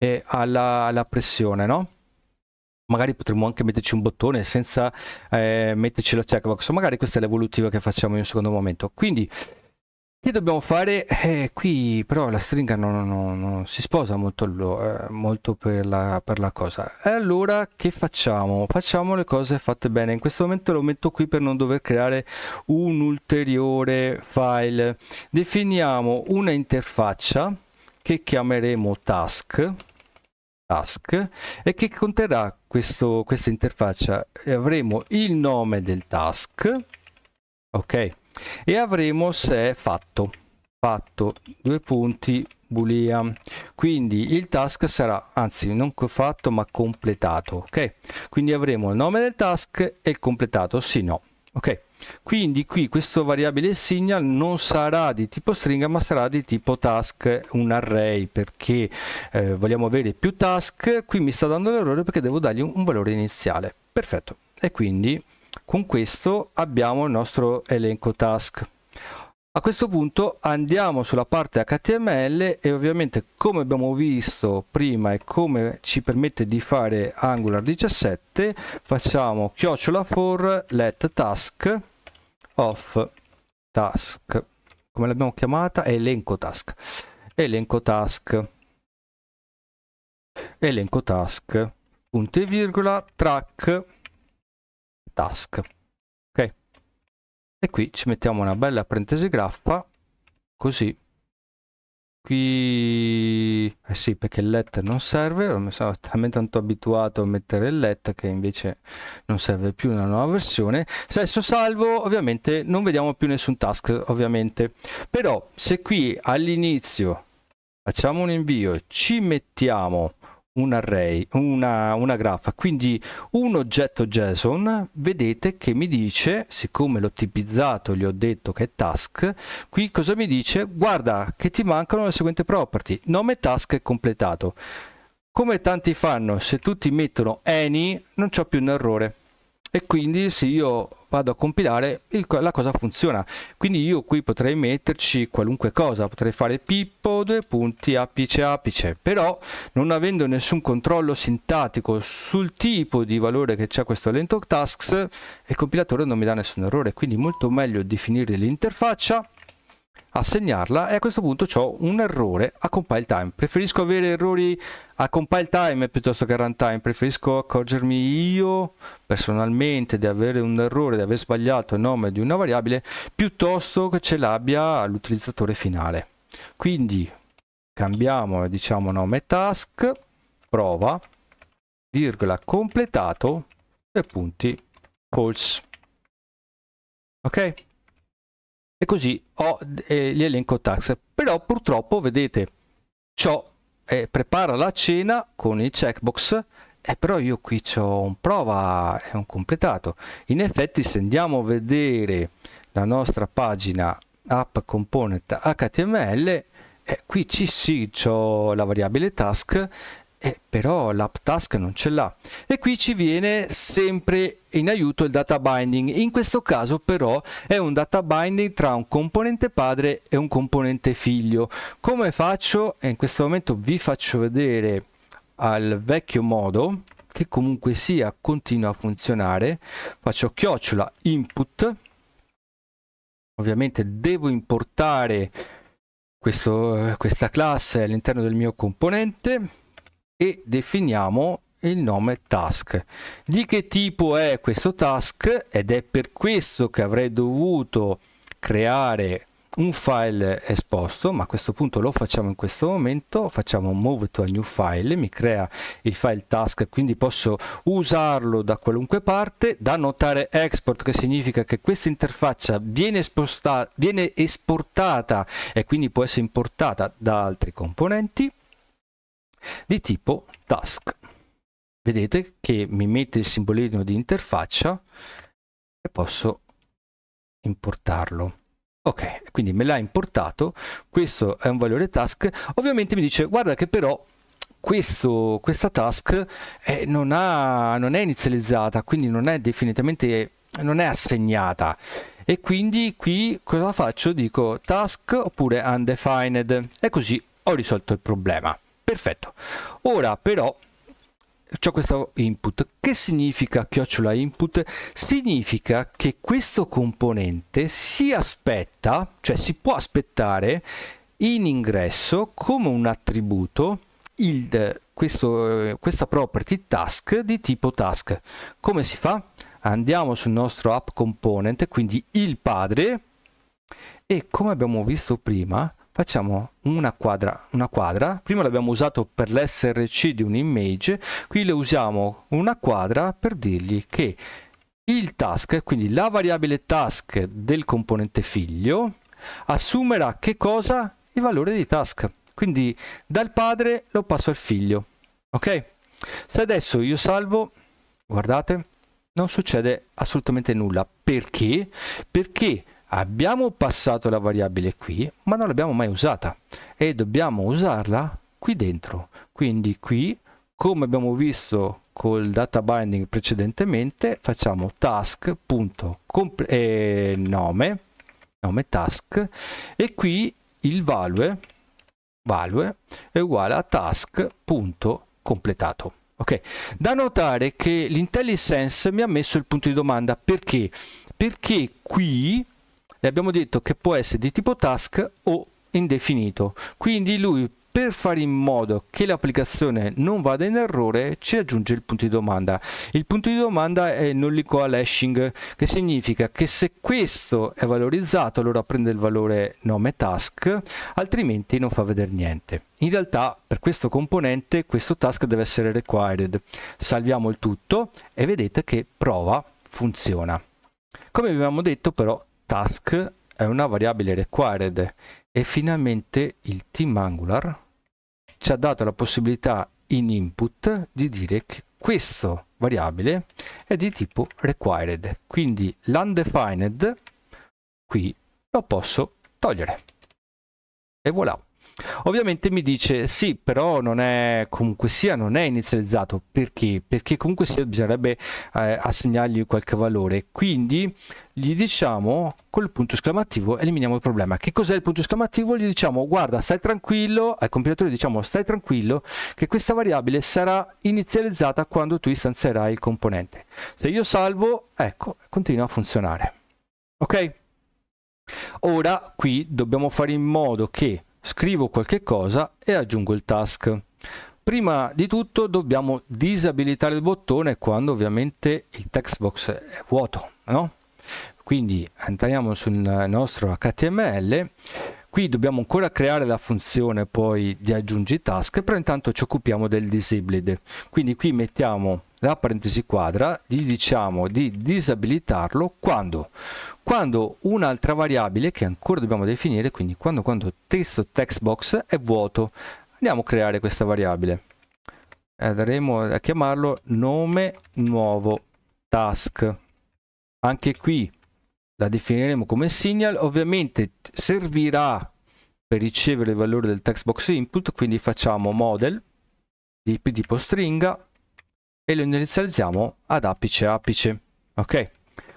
eh, alla, alla pressione, no? magari potremmo anche metterci un bottone senza eh, metterci la checkbox, magari questa è l'evolutiva che facciamo in un secondo momento. Quindi che dobbiamo fare? Eh, qui però la stringa non, non, non si sposa molto, eh, molto per, la, per, la, cosa. E allora che facciamo? Facciamo le cose fatte bene. In questo momento lo metto qui per non dover creare un ulteriore file. Definiamo una interfaccia che chiameremo task task e che conterrà questo, questa interfaccia. Avremo il nome del task, ok, e avremo se è fatto, fatto, due punti, boolean. Quindi il task sarà, anzi non fatto ma completato, ok? Quindi avremo il nome del task e il completato, sì no, ok? quindi qui questo variabile signal non sarà di tipo stringa ma sarà di tipo task un array perché eh, vogliamo avere più task qui mi sta dando l'errore perché devo dargli un, un valore iniziale perfetto e quindi con questo abbiamo il nostro elenco task a questo punto andiamo sulla parte HTML e ovviamente come abbiamo visto prima e come ci permette di fare Angular 17 facciamo chiocciola for let task of task come l'abbiamo chiamata elenco task elenco task elenco task punto e virgola track task ok e qui ci mettiamo una bella parentesi graffa così Qui... Eh sì, perché il let non serve, mi sono talmente tanto abituato a mettere il let che invece non serve più nella nuova versione. Adesso salvo, ovviamente non vediamo più nessun task, ovviamente. Però se qui all'inizio facciamo un invio, ci mettiamo un array, una, una graffa, quindi un oggetto JSON, vedete che mi dice, siccome l'ho tipizzato, gli ho detto che è task, qui cosa mi dice? Guarda che ti mancano le seguenti property, nome task completato. Come tanti fanno, se tutti mettono any non c'è più un errore. E quindi se io vado a compilare, il, la cosa funziona. Quindi io qui potrei metterci qualunque cosa, potrei fare pippo, due punti, apice, apice, però non avendo nessun controllo sintattico sul tipo di valore che c'è questo lento tasks, il compilatore non mi dà nessun errore, quindi molto meglio definire l'interfaccia assegnarla e a questo punto ho un errore a compile time. Preferisco avere errori a compile time piuttosto che a runtime, preferisco accorgermi io personalmente di avere un errore, di aver sbagliato il nome di una variabile, piuttosto che ce l'abbia l'utilizzatore finale. Quindi cambiamo diciamo nome task, prova, virgola completato, e punti false. Ok? e così ho eh, l'elenco tax. Però purtroppo, vedete, ciò eh, prepara la cena con il checkbox, eh, però io qui ho un prova e un completato. In effetti, se andiamo a vedere la nostra pagina app component HTML, eh, qui ci sì, ho la variabile task eh, però l'AppTask non ce l'ha. E qui ci viene sempre in aiuto il data binding. In questo caso però è un data binding tra un componente padre e un componente figlio. Come faccio? E eh, in questo momento vi faccio vedere al vecchio modo che comunque sia continua a funzionare. Faccio chiocciola input. Ovviamente devo importare questo, eh, questa classe all'interno del mio componente e definiamo il nome task di che tipo è questo task ed è per questo che avrei dovuto creare un file esposto ma a questo punto lo facciamo in questo momento facciamo move to a new file mi crea il file task quindi posso usarlo da qualunque parte da notare export che significa che questa interfaccia viene, viene esportata e quindi può essere importata da altri componenti di tipo task. Vedete che mi mette il simbolino di interfaccia e posso importarlo. Ok, quindi me l'ha importato, questo è un valore task, ovviamente mi dice guarda che però questo, questa task eh, non, ha, non, è inizializzata, quindi non è definitivamente non è assegnata e quindi qui cosa faccio? Dico task oppure undefined e così ho risolto il problema. Perfetto. Ora però ho questo input. Che significa chiocciola input? Significa che questo componente si aspetta, cioè si può aspettare in ingresso come un attributo il, questo, questa property task di tipo task. Come si fa? Andiamo sul nostro app component, quindi il padre, e come abbiamo visto prima, facciamo una quadra, una quadra. prima l'abbiamo usato per l'src di un image, qui le usiamo una quadra per dirgli che il task, quindi la variabile task del componente figlio, assumerà che cosa? Il valore di task. Quindi dal padre lo passo al figlio. Ok? Se adesso io salvo, guardate, non succede assolutamente nulla. Perché? Perché abbiamo passato la variabile qui, ma non l'abbiamo mai usata e dobbiamo usarla qui dentro. Quindi qui, come abbiamo visto col data binding precedentemente, facciamo task.nome, eh, nome, task, e qui il value, value è uguale a task.completato. Ok, da notare che l'intellisense mi ha messo il punto di domanda perché? Perché qui e abbiamo detto che può essere di tipo task o indefinito. Quindi lui per fare in modo che l'applicazione non vada in errore ci aggiunge il punto di domanda. Il punto di domanda è nulli coal hashing che significa che se questo è valorizzato allora prende il valore nome task altrimenti non fa vedere niente. In realtà per questo componente questo task deve essere required. Salviamo il tutto e vedete che prova funziona. Come abbiamo detto però task è una variabile required e finalmente il team Angular ci ha dato la possibilità in input di dire che questo variabile è di tipo required quindi l'undefined qui lo posso togliere e voilà Ovviamente mi dice sì, però non è comunque sia, non è inizializzato. Perché? Perché comunque sia bisognerebbe eh, assegnargli qualche valore. Quindi gli diciamo col punto esclamativo eliminiamo il problema. Che cos'è il punto esclamativo? Gli diciamo guarda, stai tranquillo, al compilatore diciamo stai tranquillo che questa variabile sarà inizializzata quando tu istanzierai il componente. Se io salvo, ecco, continua a funzionare. Ok? Ora qui dobbiamo fare in modo che scrivo qualche cosa e aggiungo il task. Prima di tutto dobbiamo disabilitare il bottone quando ovviamente il text box è vuoto, no? Quindi entriamo sul nostro HTML, qui dobbiamo ancora creare la funzione poi di aggiungi task, però intanto ci occupiamo del disabled. Quindi qui mettiamo la parentesi quadra, gli diciamo di disabilitarlo quando? Quando un'altra variabile che ancora dobbiamo definire, quindi quando, quando testo text box è vuoto, andiamo a creare questa variabile. Andremo a chiamarlo nome nuovo task. Anche qui la definiremo come signal, ovviamente servirà per ricevere il valore del text box input, quindi facciamo model di tipo stringa e lo inizializziamo ad apice apice ok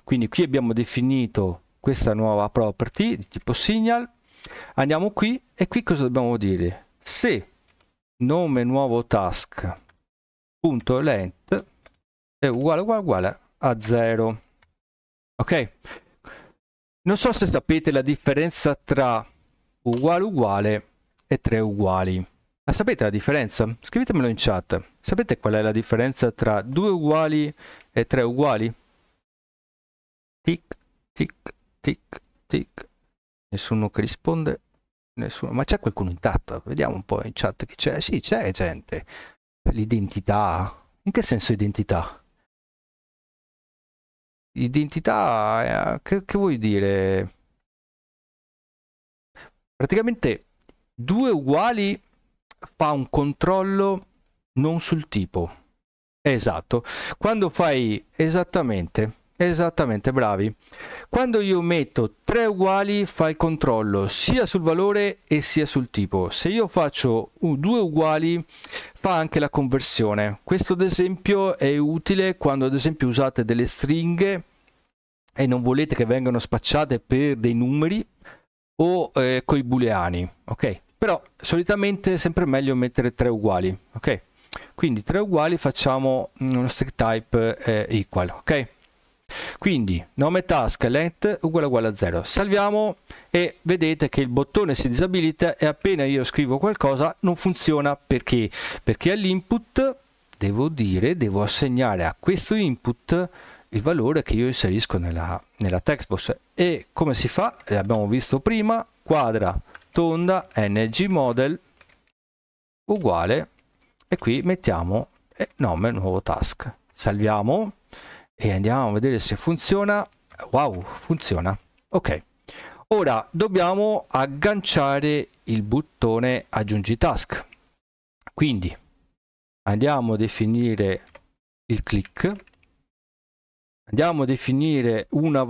quindi qui abbiamo definito questa nuova property di tipo signal andiamo qui e qui cosa dobbiamo dire se nome nuovo task punto length è uguale uguale uguale a 0 ok non so se sapete la differenza tra uguale uguale e 3 uguali la sapete la differenza scrivetemelo in chat Sapete qual è la differenza tra due uguali e tre uguali? Tic, tic, tic, tic. Nessuno che risponde. Nessuno. Ma c'è qualcuno in chat? Vediamo un po' in chat che c'è. Sì, c'è gente. L'identità. In che senso identità? Identità, eh, che, che vuoi dire? Praticamente due uguali fa un controllo non sul tipo. Esatto, quando fai esattamente, esattamente bravi, quando io metto tre uguali fa il controllo sia sul valore e sia sul tipo, se io faccio due uguali fa anche la conversione, questo ad esempio è utile quando ad esempio usate delle stringhe e non volete che vengano spacciate per dei numeri o eh, coi booleani, ok? Però solitamente è sempre meglio mettere tre uguali, ok? quindi 3 uguali facciamo uno string type eh, equal ok quindi nome task length uguale uguale a 0 salviamo e vedete che il bottone si disabilita e appena io scrivo qualcosa non funziona perché perché all'input devo dire devo assegnare a questo input il valore che io inserisco nella, nella text e come si fa l'abbiamo eh, visto prima quadra tonda ng model uguale e qui mettiamo eh, nome nuovo task salviamo e andiamo a vedere se funziona wow funziona ok ora dobbiamo agganciare il bottone aggiungi task quindi andiamo a definire il click andiamo a definire una,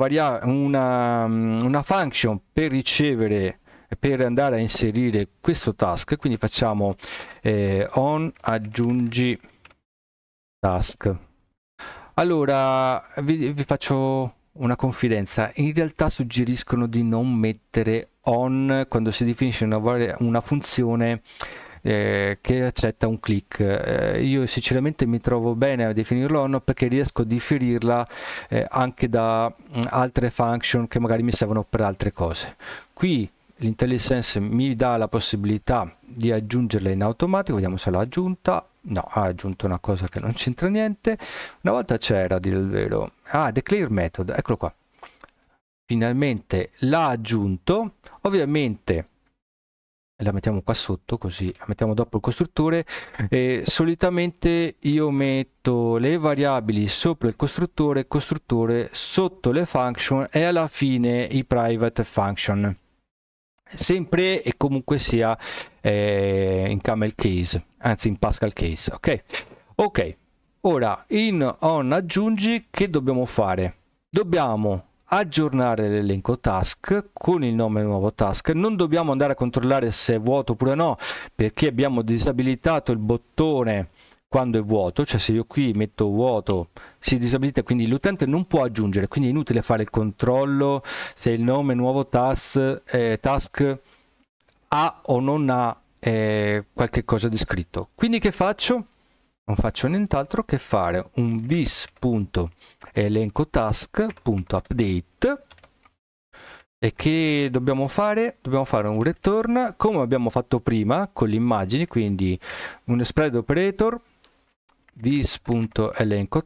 una, mm, una function per ricevere per andare a inserire questo task quindi facciamo eh, on aggiungi task allora vi, vi faccio una confidenza in realtà suggeriscono di non mettere on quando si definisce una, una funzione eh, che accetta un click eh, io sinceramente mi trovo bene a definirlo on perché riesco a differirla eh, anche da mm, altre function che magari mi servono per altre cose qui l'intellisense mi dà la possibilità di aggiungerla in automatico vediamo se l'ha aggiunta no ha aggiunto una cosa che non c'entra niente una volta c'era di vero ah declare method eccolo qua finalmente l'ha aggiunto ovviamente la mettiamo qua sotto così la mettiamo dopo il costruttore e solitamente io metto le variabili sopra il costruttore costruttore sotto le function e alla fine i private function sempre e comunque sia eh, in camel case anzi in pascal case ok ok ora in on aggiungi che dobbiamo fare dobbiamo aggiornare l'elenco task con il nome nuovo task non dobbiamo andare a controllare se è vuoto oppure no perché abbiamo disabilitato il bottone quando è vuoto, cioè se io qui metto vuoto si disabilita, quindi l'utente non può aggiungere, quindi è inutile fare il controllo se il nome nuovo task, eh, task ha o non ha eh, qualche cosa di scritto. Quindi che faccio? Non faccio nient'altro che fare un vis.elencotask.update e che dobbiamo fare? Dobbiamo fare un return come abbiamo fatto prima con le immagini, quindi un spread operator vis.elenco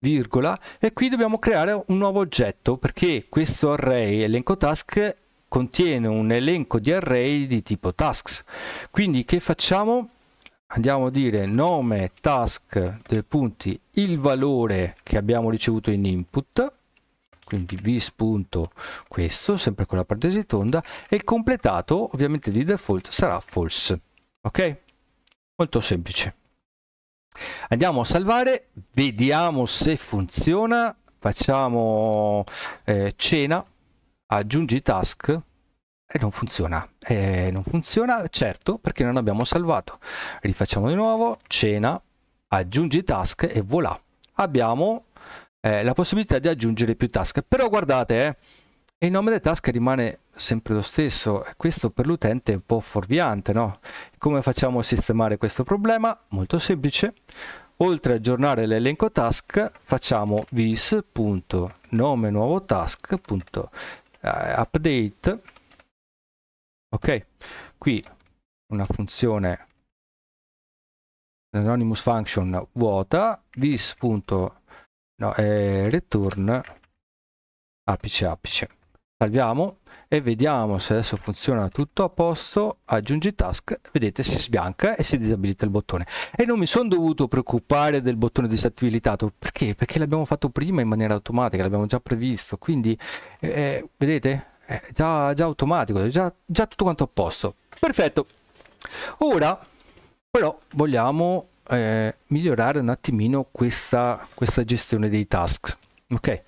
virgola e qui dobbiamo creare un nuovo oggetto perché questo array elencoTask contiene un elenco di array di tipo tasks quindi che facciamo andiamo a dire nome task due punti il valore che abbiamo ricevuto in input quindi vis questo sempre con la parentesi tonda e il completato ovviamente di default sarà false ok molto semplice Andiamo a salvare, vediamo se funziona, facciamo eh, cena, aggiungi task e non funziona. Eh, non funziona, certo, perché non abbiamo salvato. Rifacciamo di nuovo, cena, aggiungi task e voilà. Abbiamo eh, la possibilità di aggiungere più task. Però guardate, eh, il nome delle task rimane sempre lo stesso e questo per l'utente è un po' fuorviante no? come facciamo a sistemare questo problema? molto semplice oltre a aggiornare l'elenco task facciamo vis.nome nuovo task.update ok qui una funzione anonymous function vuota vis. No, eh, return apice apice salviamo e vediamo se adesso funziona tutto a posto aggiungi task vedete si sbianca e si disabilita il bottone e non mi sono dovuto preoccupare del bottone disabilitato perché perché l'abbiamo fatto prima in maniera automatica l'abbiamo già previsto quindi eh, eh vedete è eh, già, già automatico già, già tutto quanto a posto perfetto ora però vogliamo eh, migliorare un attimino questa, questa gestione dei task ok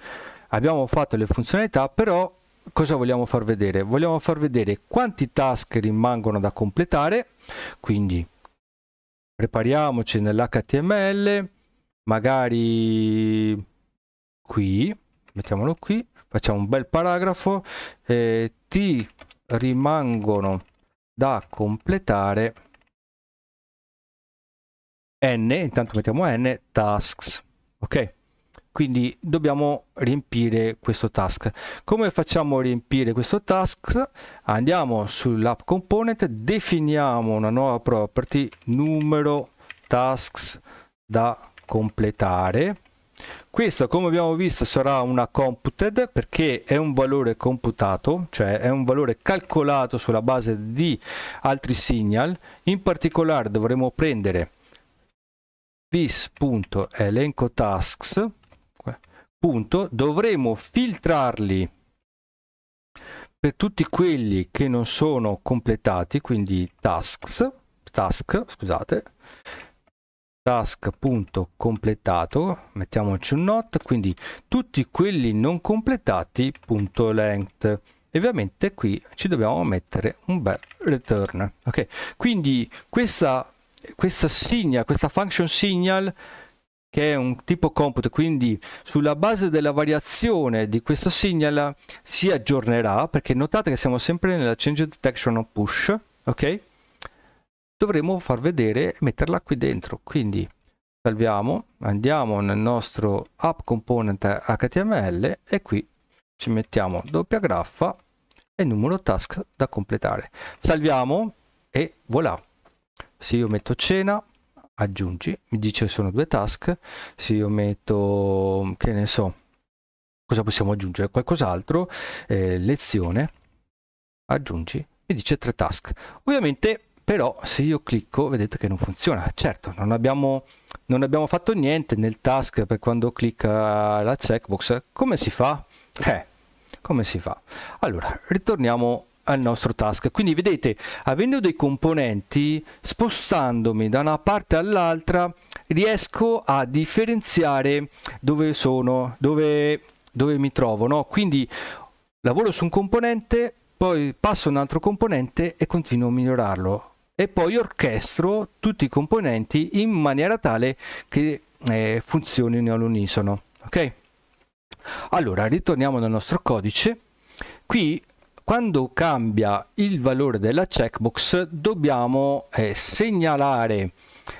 abbiamo fatto le funzionalità però cosa vogliamo far vedere? Vogliamo far vedere quanti task rimangono da completare, quindi prepariamoci nell'HTML, magari qui, mettiamolo qui, facciamo un bel paragrafo, eh, ti rimangono da completare n, intanto mettiamo n, tasks, ok? quindi dobbiamo riempire questo task come facciamo a riempire questo task andiamo sull'app component definiamo una nuova property numero tasks da completare questo come abbiamo visto sarà una computed perché è un valore computato cioè è un valore calcolato sulla base di altri signal in particolare dovremo prendere this.elencotasks tasks punto dovremo filtrarli per tutti quelli che non sono completati, quindi tasks, task, scusate, task.completato, mettiamoci un not, quindi tutti quelli non completati, punto length. E ovviamente qui ci dobbiamo mettere un bel return. Ok, quindi questa, questa signa, questa function signal che è un tipo computo, quindi sulla base della variazione di questo signal si aggiornerà, perché notate che siamo sempre nella change detection on push, ok? Dovremo far vedere, metterla qui dentro, quindi salviamo, andiamo nel nostro app component HTML e qui ci mettiamo doppia graffa e numero task da completare. Salviamo e voilà. Se io metto cena, aggiungi, mi dice sono due task, se io metto, che ne so, cosa possiamo aggiungere? Qualcos'altro, eh, lezione, aggiungi, mi dice tre task. Ovviamente però se io clicco vedete che non funziona, certo non abbiamo, non abbiamo fatto niente nel task per quando clicca la checkbox, come si fa? Eh, come si fa? Allora, ritorniamo al nostro task. Quindi vedete, avendo dei componenti, spostandomi da una parte all'altra, riesco a differenziare dove sono, dove, dove mi trovo. No? Quindi lavoro su un componente, poi passo un altro componente e continuo a migliorarlo. E poi orchestro tutti i componenti in maniera tale che eh, funzionino all'unisono. Ok? Allora, ritorniamo nel nostro codice. Qui quando cambia il valore della checkbox dobbiamo eh, segnalare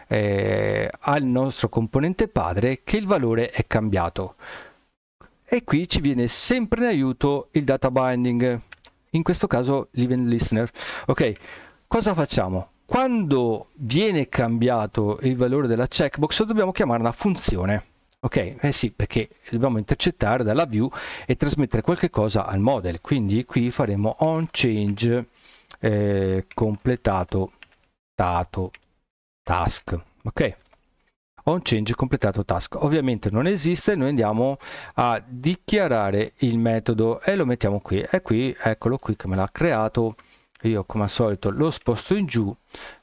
eh, al nostro componente padre che il valore è cambiato e qui ci viene sempre in aiuto il data binding in questo caso l'event listener ok cosa facciamo quando viene cambiato il valore della checkbox dobbiamo chiamare una funzione Ok, eh sì, perché dobbiamo intercettare dalla view e trasmettere qualche cosa al model, quindi qui faremo on change eh, completato tato, task. Ok, on change completato task. Ovviamente non esiste, noi andiamo a dichiarare il metodo e lo mettiamo qui. E qui, eccolo qui che me l'ha creato. Io come al solito lo sposto in giù,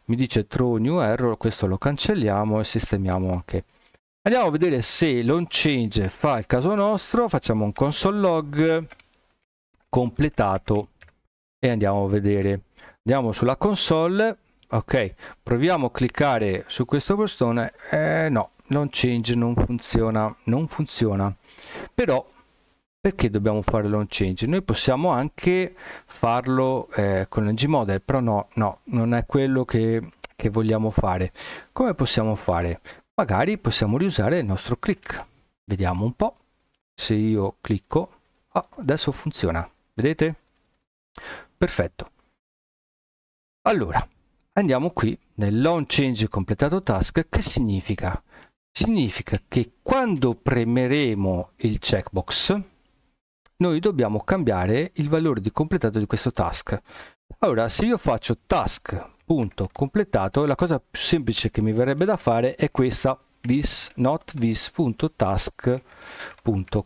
mi dice true new error, questo lo cancelliamo e sistemiamo anche. Andiamo a vedere se l'on change fa il caso nostro, facciamo un console log completato e andiamo a vedere. Andiamo sulla console, ok, proviamo a cliccare su questo bastone, eh, no, l'on change non funziona, non funziona. Però perché dobbiamo fare l'on change? Noi possiamo anche farlo eh, con il Gmodel, però no, no, non è quello che, che vogliamo fare. Come possiamo fare? magari possiamo riusare il nostro click. Vediamo un po'. Se io clicco, oh, adesso funziona. Vedete? Perfetto. Allora, andiamo qui nel launch change completato task. Che significa? Significa che quando premeremo il checkbox, noi dobbiamo cambiare il valore di completato di questo task. Allora, se io faccio task punto completato la cosa più semplice che mi verrebbe da fare è questa vis not vis.task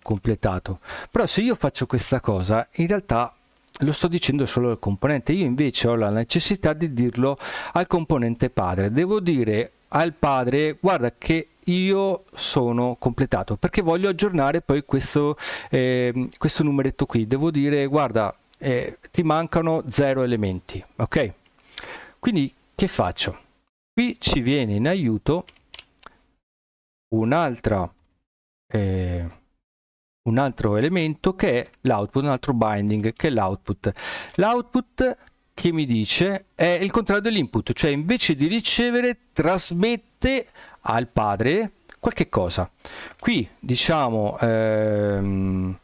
completato però se io faccio questa cosa in realtà lo sto dicendo solo al componente io invece ho la necessità di dirlo al componente padre devo dire al padre guarda che io sono completato perché voglio aggiornare poi questo, eh, questo numeretto qui devo dire guarda eh, ti mancano zero elementi ok quindi che faccio? Qui ci viene in aiuto un'altra eh, un altro elemento che è l'output, un altro binding che è l'output. L'output che mi dice è il contrario dell'input, cioè invece di ricevere trasmette al padre qualche cosa. Qui diciamo ehm,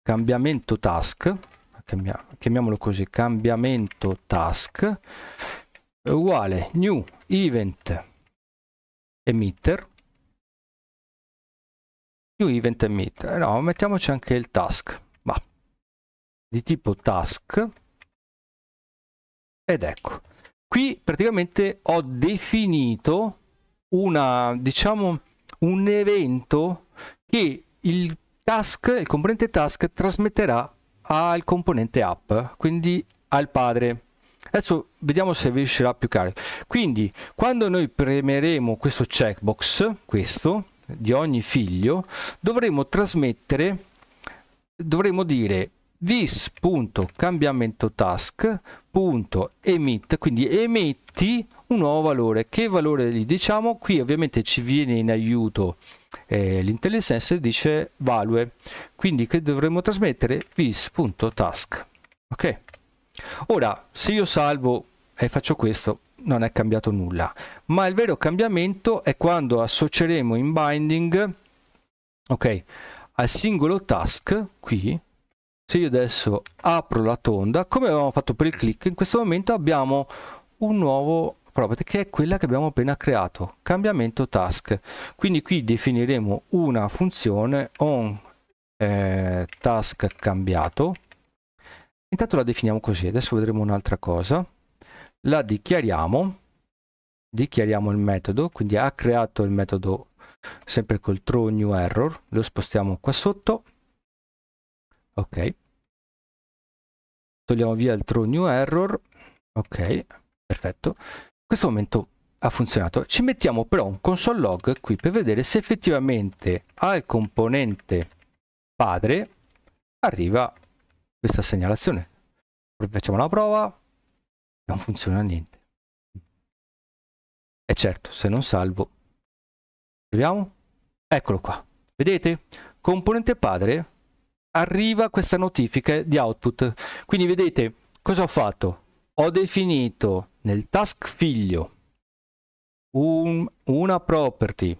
cambiamento task chiamiamolo così, cambiamento task uguale new event emitter new event emitter no mettiamoci anche il task va di tipo task ed ecco qui praticamente ho definito una diciamo un evento che il task il componente task trasmetterà ha il componente app, quindi ha il padre. Adesso vediamo se vi uscirà più caro. Quindi quando noi premeremo questo checkbox, questo, di ogni figlio, dovremo trasmettere, dovremo dire vis.cambiamento task.emit, quindi emetti un nuovo valore. Che valore gli diciamo? Qui ovviamente ci viene in aiuto eh, l'intellisense dice value quindi che dovremmo trasmettere vis.task ok ora se io salvo e faccio questo non è cambiato nulla ma il vero cambiamento è quando associeremo in binding ok al singolo task qui se io adesso apro la tonda come avevamo fatto per il click in questo momento abbiamo un nuovo property che è quella che abbiamo appena creato, cambiamento task. Quindi qui definiremo una funzione on eh, task cambiato. Intanto la definiamo così, adesso vedremo un'altra cosa. La dichiariamo, dichiariamo il metodo, quindi ha creato il metodo sempre col true new error, lo spostiamo qua sotto. Ok. Togliamo via il true new error. Ok, perfetto questo momento ha funzionato. Ci mettiamo però un console log qui per vedere se effettivamente al componente padre arriva questa segnalazione. Facciamo una prova, non funziona niente. E certo, se non salvo, proviamo. Eccolo qua. Vedete? Componente padre arriva questa notifica di output. Quindi vedete cosa ho fatto? ho definito nel task figlio un, una property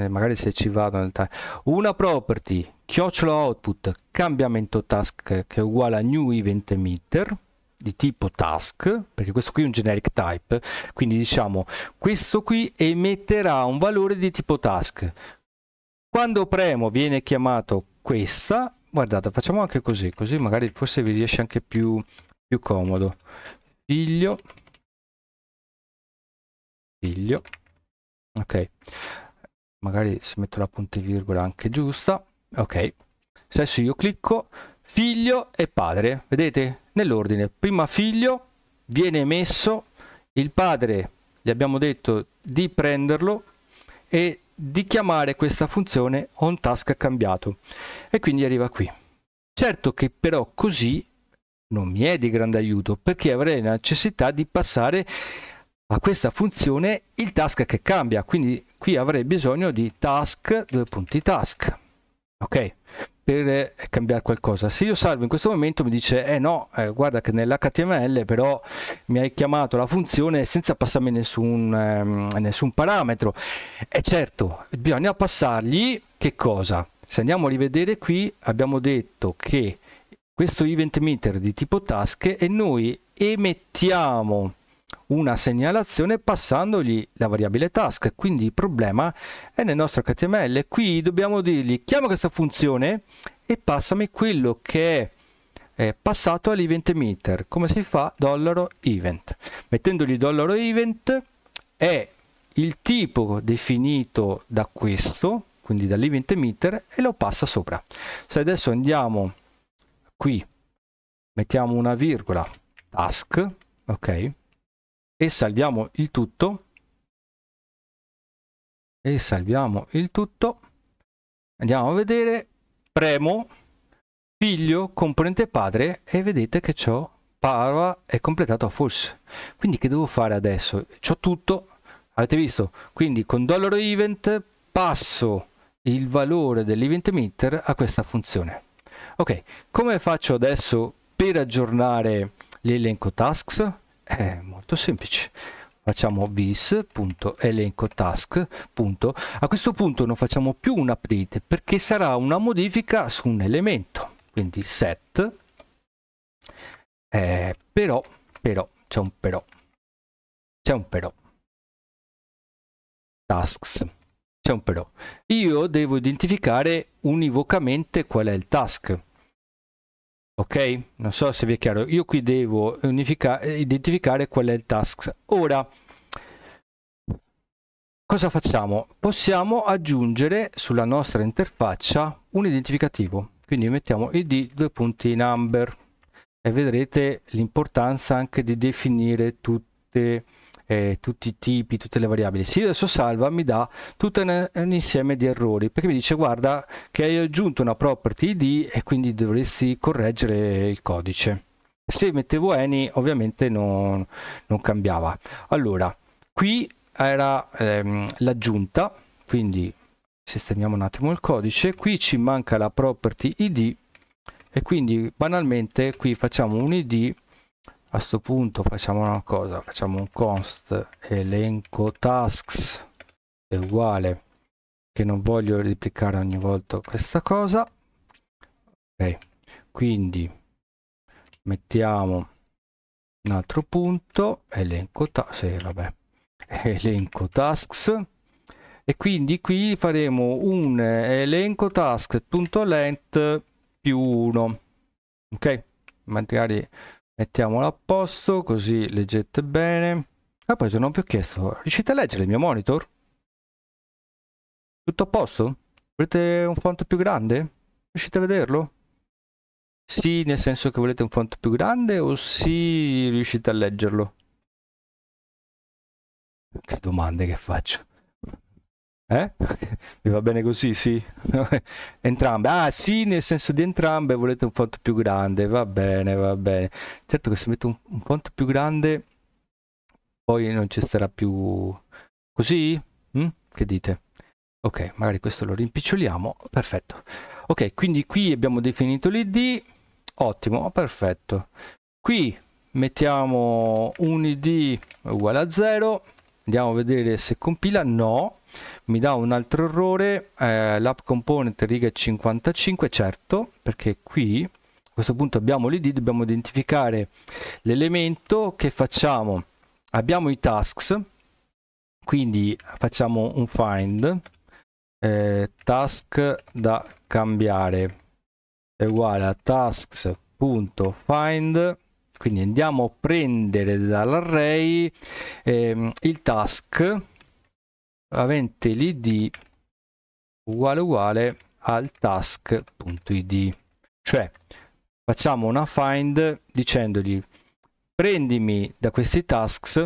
eh, magari se ci vado nel una property chiocciola output cambiamento task che è uguale a new event emitter di tipo task perché questo qui è un generic type quindi diciamo questo qui emetterà un valore di tipo task quando premo viene chiamato questa guardate facciamo anche così così magari forse vi riesce anche più più comodo figlio figlio ok magari se metto la punta e virgola anche giusta ok se adesso io clicco figlio e padre vedete nell'ordine prima figlio viene messo il padre gli abbiamo detto di prenderlo e di chiamare questa funzione on task cambiato e quindi arriva qui certo che però così non mi è di grande aiuto perché avrei la necessità di passare a questa funzione il task che cambia quindi qui avrei bisogno di task due punti task ok per eh, cambiare qualcosa se io salvo in questo momento mi dice eh no eh, guarda che nell'html però mi hai chiamato la funzione senza passarmi nessun, eh, nessun parametro e certo bisogna passargli che cosa se andiamo a rivedere qui abbiamo detto che questo event meter di tipo task e noi emettiamo una segnalazione passandogli la variabile task quindi il problema è nel nostro html qui dobbiamo dirgli chiama questa funzione e passami quello che è passato all'event meter come si fa event mettendogli event è il tipo definito da questo quindi dall'event meter e lo passa sopra se adesso andiamo qui mettiamo una virgola task ok e salviamo il tutto e salviamo il tutto andiamo a vedere premo figlio componente padre e vedete che ciò parola è completato a false quindi che devo fare adesso c'ho tutto avete visto quindi con dollaro event passo il valore dell'event meter a questa funzione Ok, come faccio adesso per aggiornare l'elenco tasks? È molto semplice. Facciamo vis.elencotask. A questo punto non facciamo più un update perché sarà una modifica su un elemento. Quindi set. Eh, però, però, c'è un però. C'è un però. Tasks c'è un però. Io devo identificare univocamente qual è il task. Ok? Non so se vi è chiaro. Io qui devo identificare qual è il task. Ora, cosa facciamo? Possiamo aggiungere sulla nostra interfaccia un identificativo. Quindi mettiamo id due punti number e vedrete l'importanza anche di definire tutte le eh, tutti i tipi, tutte le variabili. Se io adesso salva mi dà tutto un, insieme di errori perché mi dice guarda che hai aggiunto una property id e quindi dovresti correggere il codice. Se mettevo any ovviamente non, non cambiava. Allora, qui era ehm, l'aggiunta, quindi sistemiamo un attimo il codice, qui ci manca la property id e quindi banalmente qui facciamo un id a sto punto facciamo una cosa facciamo un const elenco tasks è uguale che non voglio replicare ogni volta questa cosa ok quindi mettiamo un altro punto elenco tasks sì, vabbè elenco tasks e quindi qui faremo un elenco task.length più 1 ok magari Mettiamolo a posto così leggete bene. E ah, poi se non vi ho chiesto, riuscite a leggere il mio monitor? Tutto a posto? Volete un font più grande? Riuscite a vederlo? Sì, nel senso che volete un font più grande o sì, riuscite a leggerlo? Che domande che faccio. Eh? Mi va bene così, sì? entrambe. Ah, sì, nel senso di entrambe volete un font più grande. Va bene, va bene. Certo che se metto un, un font più grande poi non ci sarà più... Così? Mm? Che dite? Ok, magari questo lo rimpiccioliamo. Perfetto. Ok, quindi qui abbiamo definito l'id. Ottimo, perfetto. Qui mettiamo un id uguale a 0 andiamo a vedere se compila no mi dà un altro errore eh, l'app component riga 55 certo perché qui a questo punto abbiamo l'id dobbiamo identificare l'elemento che facciamo abbiamo i tasks quindi facciamo un find eh, task da cambiare è uguale a tasks.find quindi andiamo a prendere dall'array ehm, il task avente l'id uguale uguale al task.id cioè facciamo una find dicendogli prendimi da questi tasks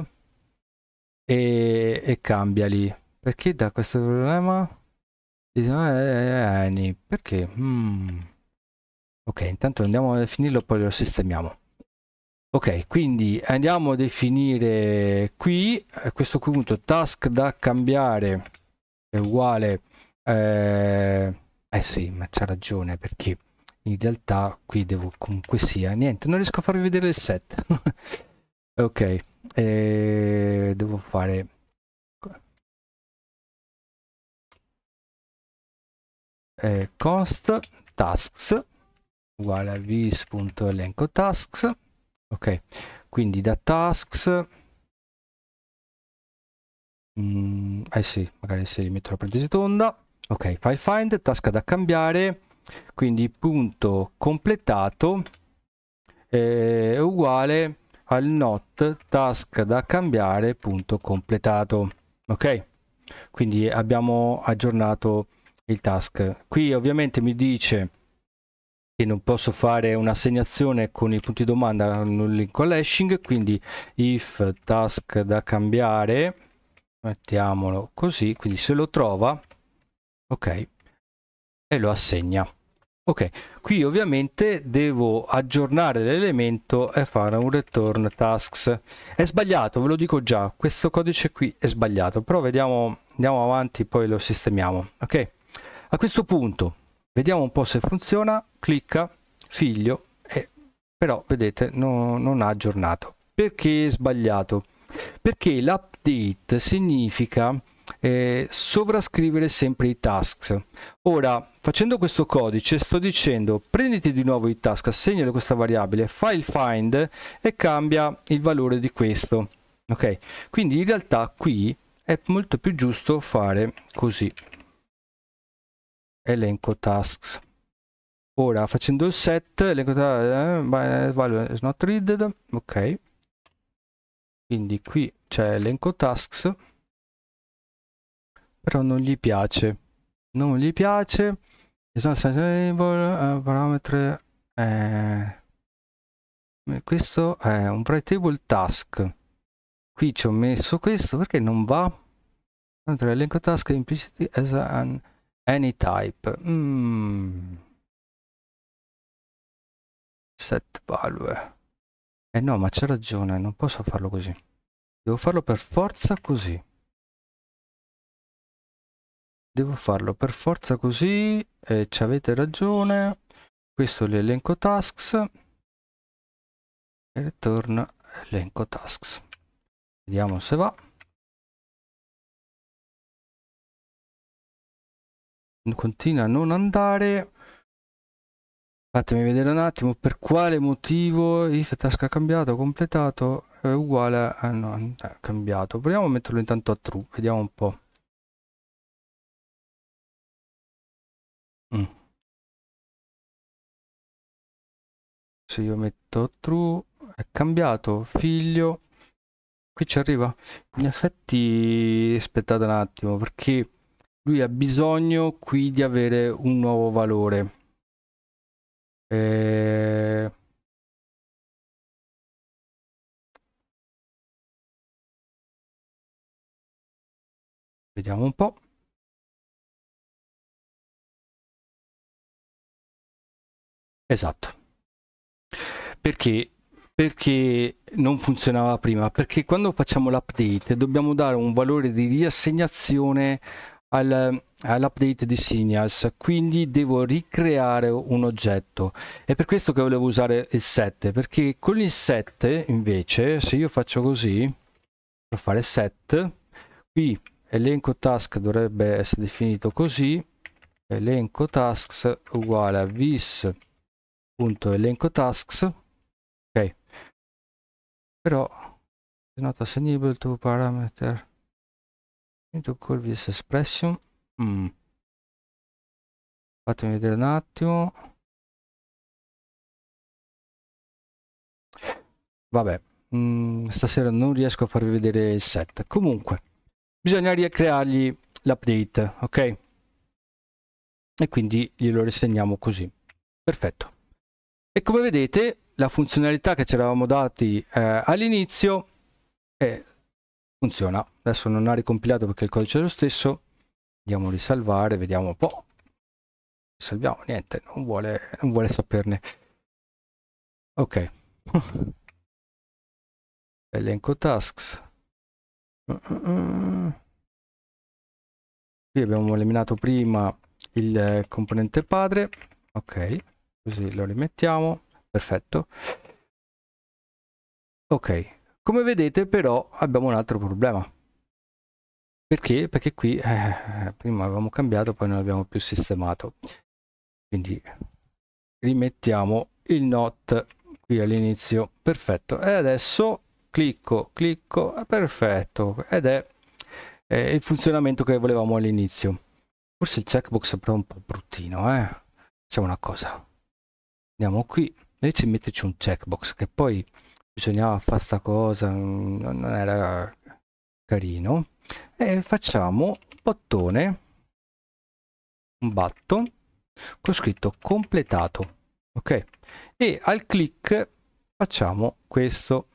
e, e cambiali perché da questo problema perché mm. ok intanto andiamo a definirlo poi lo sistemiamo ok quindi andiamo a definire qui a questo punto task da cambiare è uguale eh, eh sì ma c'ha ragione perché in realtà qui devo comunque sia niente non riesco a farvi vedere il set ok eh, devo fare eh, const tasks uguale a vis.elenco tasks ok quindi da tasks mm, eh sì magari se li metto la parentesi tonda ok file find tasca da cambiare quindi punto completato è eh, uguale al not task da cambiare punto completato ok quindi abbiamo aggiornato il task qui ovviamente mi dice e non posso fare un'assegnazione con i punti domanda nulling con quindi if task da cambiare mettiamolo così quindi se lo trova ok e lo assegna ok qui ovviamente devo aggiornare l'elemento e fare un return tasks è sbagliato ve lo dico già questo codice qui è sbagliato però vediamo andiamo avanti poi lo sistemiamo ok a questo punto Vediamo un po' se funziona, clicca, figlio, eh, però vedete no, non ha aggiornato. Perché è sbagliato? Perché l'update significa eh, sovrascrivere sempre i tasks. Ora, facendo questo codice, sto dicendo prenditi di nuovo i task, assegnalo questa variabile, file find e cambia il valore di questo. Ok, quindi in realtà qui è molto più giusto fare così elenco tasks ora facendo il set elenco tasks eh, eh, value is not read ok quindi qui c'è elenco tasks però non gli piace non gli piace is not sensible uh, parametre eh, questo è un writable task qui ci ho messo questo perché non va Mentre elenco task implicitly as an Any type. Mm. Set value. Eh no, ma c'è ragione, non posso farlo così. Devo farlo per forza così. Devo farlo per forza così, eh, ci avete ragione. Questo è l'elenco tasks. E return elenco tasks. Vediamo se va. continua a non andare. Fatemi vedere un attimo per quale motivo if task ha cambiato, completato, è uguale a ah, no, è cambiato. Proviamo a metterlo intanto a true, vediamo un po'. Mm. Se io metto true, è cambiato, figlio, qui ci arriva. In effetti aspettate un attimo perché lui ha bisogno qui di avere un nuovo valore. Eh... Vediamo un po'. Esatto. Perché? Perché non funzionava prima? Perché quando facciamo l'update dobbiamo dare un valore di riassegnazione all'update di Signals quindi devo ricreare un oggetto è per questo che volevo usare il 7 perché con il 7 invece se io faccio così per fare set qui elenco task dovrebbe essere definito così elenco tasks uguale a vis.elenco tasks ok però not as enable to parameter into Curvius Expression mm. fatemi vedere un attimo vabbè mm, stasera non riesco a farvi vedere il set comunque bisogna ricreargli l'update ok e quindi glielo risegniamo così perfetto e come vedete la funzionalità che ci eravamo dati eh, all'inizio è funziona adesso non ha ricompilato perché il codice è lo stesso andiamo a risalvare vediamo un po' salviamo niente non vuole non vuole saperne ok elenco tasks qui abbiamo eliminato prima il componente padre ok così lo rimettiamo perfetto ok come vedete però abbiamo un altro problema. Perché? Perché qui eh, prima avevamo cambiato, poi non abbiamo più sistemato. Quindi rimettiamo il not qui all'inizio. Perfetto. E adesso clicco, clicco, perfetto. Ed è eh, il funzionamento che volevamo all'inizio. Forse il checkbox è però un po' bruttino, eh. Facciamo una cosa. Andiamo qui, invece metterci un checkbox che poi bisognava fare sta cosa, non era carino. E facciamo bottone, un button con scritto completato, ok? E al click facciamo questo,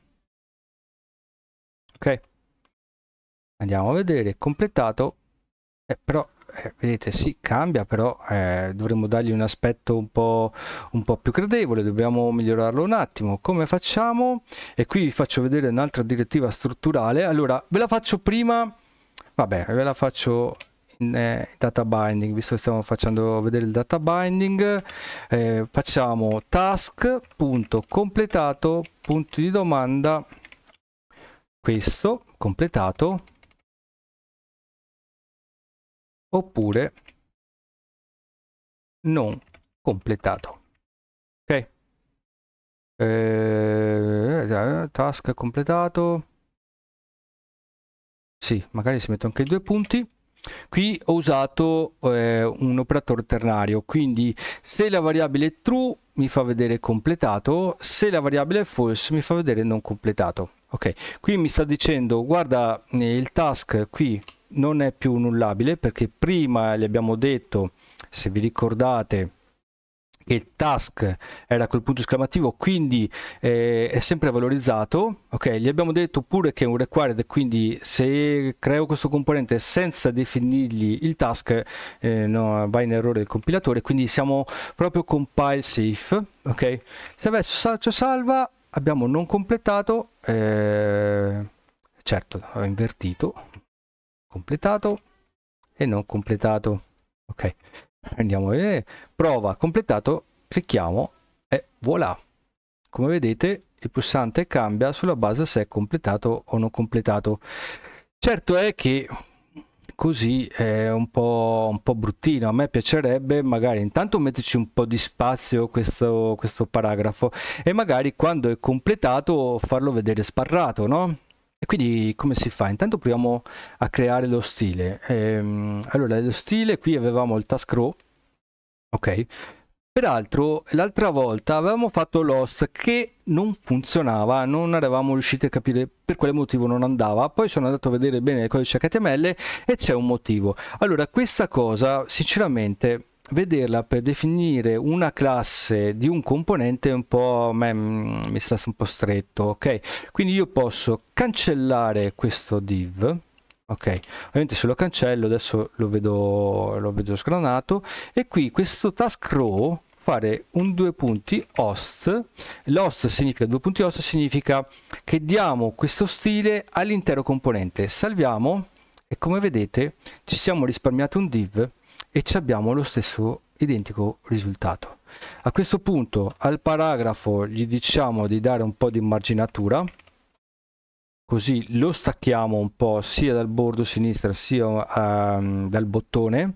ok? Andiamo a vedere, completato, eh, però eh, vedete sì cambia però eh, dovremmo dargli un aspetto un po', un po' più credevole dobbiamo migliorarlo un attimo come facciamo e qui vi faccio vedere un'altra direttiva strutturale allora ve la faccio prima vabbè ve la faccio in eh, data binding visto che stiamo facendo vedere il data binding eh, facciamo task.completato punto di domanda questo completato oppure non completato. Ok. Eh, task completato. Sì, magari si metto anche due punti. Qui ho usato eh, un operatore ternario, quindi se la variabile è true mi fa vedere completato, se la variabile è false mi fa vedere non completato. Ok, qui mi sta dicendo guarda eh, il task qui non è più nullabile perché prima gli abbiamo detto, se vi ricordate, che il task era col punto esclamativo, quindi eh, è sempre valorizzato. Ok, gli abbiamo detto pure che è un required, quindi se creo questo componente senza definirgli il task eh, no, va in errore il compilatore, quindi siamo proprio compile safe. Ok, se adesso salcio salva, abbiamo non completato, eh, certo ho invertito, completato e non completato ok andiamo a vedere prova completato clicchiamo e voilà come vedete il pulsante cambia sulla base se è completato o non completato certo è che così è un po', un po', bruttino. A me piacerebbe magari intanto metterci un po' di spazio questo, questo paragrafo e magari quando è completato farlo vedere sparrato, no? quindi come si fa? Intanto proviamo a creare lo stile. Ehm, allora, lo stile, qui avevamo il task row, ok? Peraltro, l'altra volta avevamo fatto l'host che non funzionava, non eravamo riusciti a capire per quale motivo non andava. Poi sono andato a vedere bene il codice HTML e c'è un motivo. Allora, questa cosa, sinceramente, vederla per definire una classe di un componente un po' me, mm, mi sta un po' stretto ok quindi io posso cancellare questo div ok ovviamente se lo cancello adesso lo vedo lo vedo sgranato e qui questo task row fare un due punti host l'host significa due punti host significa che diamo questo stile all'intero componente salviamo e come vedete ci siamo risparmiati un div e abbiamo lo stesso identico risultato. A questo punto al paragrafo gli diciamo di dare un po' di marginatura, così lo stacchiamo un po' sia dal bordo sinistro sia um, dal bottone.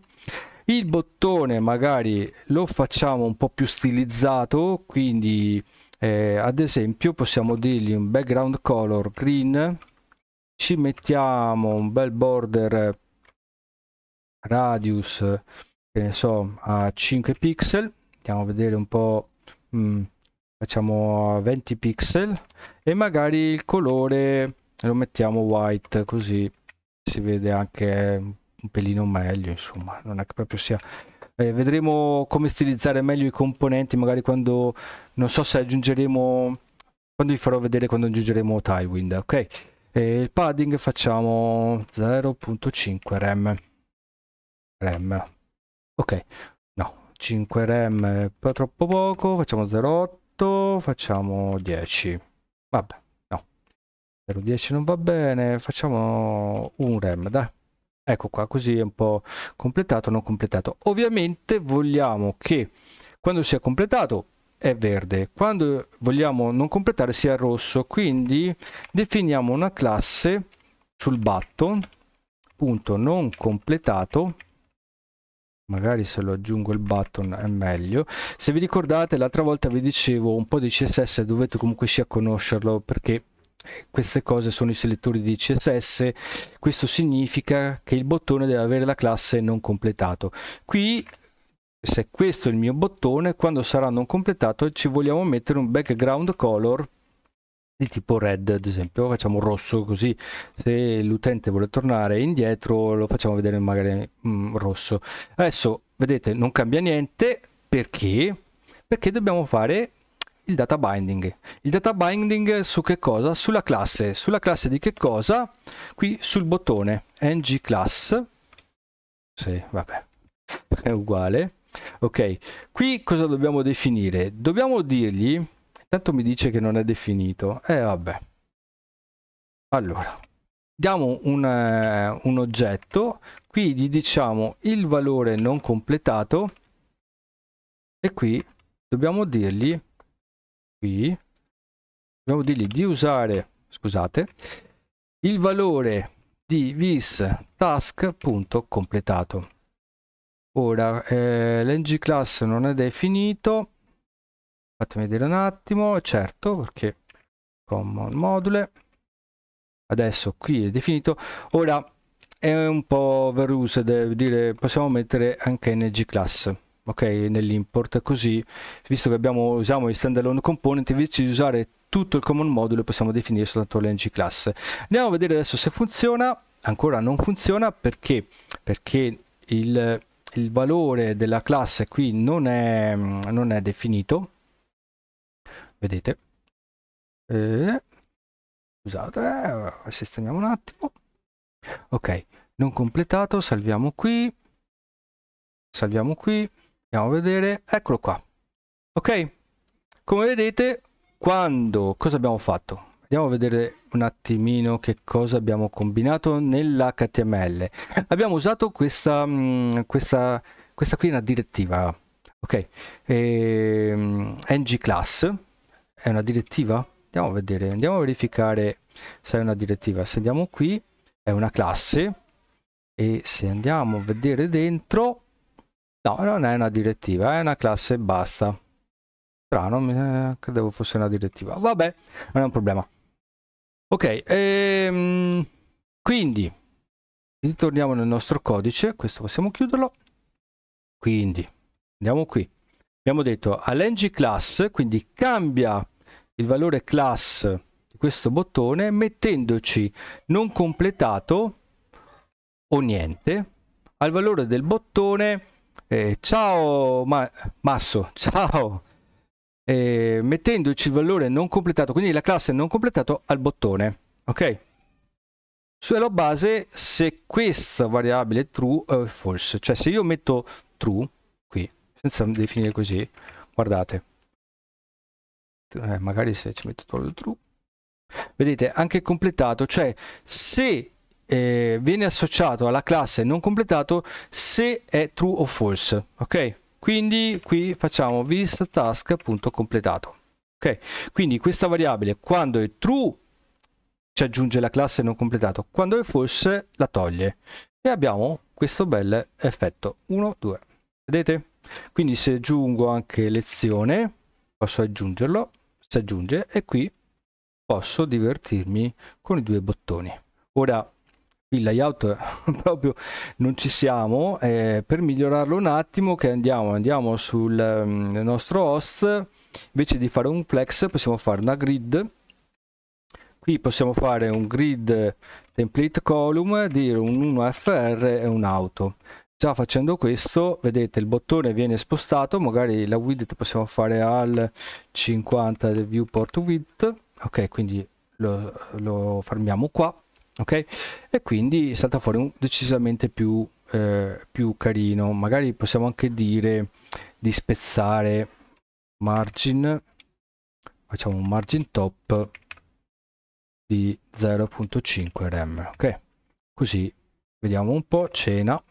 Il bottone magari lo facciamo un po' più stilizzato, quindi eh, ad esempio possiamo dirgli un background color green, ci mettiamo un bel border radius che ne so a 5 pixel andiamo a vedere un po mh, mm, facciamo a 20 pixel e magari il colore lo mettiamo white così si vede anche un pelino meglio insomma non è che proprio sia eh, vedremo come stilizzare meglio i componenti magari quando non so se aggiungeremo quando vi farò vedere quando aggiungeremo Tywind ok e il padding facciamo 0.5 rem RAM. Ok, no, 5 RAM è troppo poco, facciamo 0,8, facciamo 10. Vabbè, no, 0,10 non va bene, facciamo un rem dai. Ecco qua, così è un po' completato, non completato. Ovviamente vogliamo che quando sia completato è verde, quando vogliamo non completare sia rosso, quindi definiamo una classe sul button punto non completato magari se lo aggiungo il button è meglio se vi ricordate l'altra volta vi dicevo un po' di css dovete comunque sia conoscerlo perché eh, queste cose sono i selettori di css questo significa che il bottone deve avere la classe non completato qui se questo è il mio bottone quando sarà non completato ci vogliamo mettere un background color di tipo red ad esempio facciamo rosso così se l'utente vuole tornare indietro lo facciamo vedere magari mm, rosso adesso vedete non cambia niente perché perché dobbiamo fare il data binding il data binding su che cosa sulla classe sulla classe di che cosa qui sul bottone ng class sì vabbè è uguale ok qui cosa dobbiamo definire dobbiamo dirgli Tanto mi dice che non è definito. E eh, vabbè. Allora, diamo un, eh, un oggetto, qui gli diciamo il valore non completato e qui dobbiamo dirgli, qui, dobbiamo dirgli di usare, scusate, il valore di vis task.completato. Ora, eh, l'ng class non è definito, fatemi vedere un attimo certo perché common module adesso qui è definito ora è un po' verusa devo dire possiamo mettere anche ng class ok nell'import così visto che abbiamo usiamo i standalone component invece di usare tutto il common module possiamo definire soltanto l'ng class andiamo a vedere adesso se funziona ancora non funziona perché perché il, il valore della classe qui non è, non è definito vedete eh, scusate eh, sistemiamo un attimo ok non completato salviamo qui salviamo qui andiamo a vedere eccolo qua ok come vedete quando cosa abbiamo fatto andiamo a vedere un attimino che cosa abbiamo combinato nell'HTML abbiamo usato questa mm, questa questa qui è una direttiva ok ehm, ng class è una direttiva? Andiamo a vedere, andiamo a verificare se è una direttiva. Se andiamo qui, è una classe e se andiamo a vedere dentro, no, non è una direttiva, è una classe e basta. Strano, eh, credevo fosse una direttiva. Vabbè, non è un problema. Ok, ehm, quindi ritorniamo nel nostro codice, questo possiamo chiuderlo. Quindi andiamo qui abbiamo detto all'ng class, quindi cambia il valore class di questo bottone mettendoci non completato o niente al valore del bottone eh, ciao ma Masso, ciao eh, mettendoci il valore non completato, quindi la classe non completato al bottone, ok? Sulla base se questa variabile è true o eh, false, cioè se io metto true qui, senza definire così guardate eh, magari se ci metto tutto il true vedete anche completato cioè se eh, viene associato alla classe non completato se è true o false ok quindi qui facciamo vista ok quindi questa variabile quando è true ci aggiunge la classe non completato quando è false la toglie e abbiamo questo bel effetto 1 2 vedete quindi se aggiungo anche lezione posso aggiungerlo si aggiunge e qui posso divertirmi con i due bottoni ora il layout proprio non ci siamo eh, per migliorarlo un attimo che andiamo andiamo sul um, nostro host invece di fare un flex possiamo fare una grid qui possiamo fare un grid template column dire un 1fr e un auto Già facendo questo, vedete, il bottone viene spostato, magari la width possiamo fare al 50 del viewport width, ok, quindi lo, lo fermiamo qua, ok, e quindi salta fuori un decisamente più, eh, più carino. Magari possiamo anche dire di spezzare margin, facciamo un margin top di 0.5 rem, ok, così vediamo un po', cena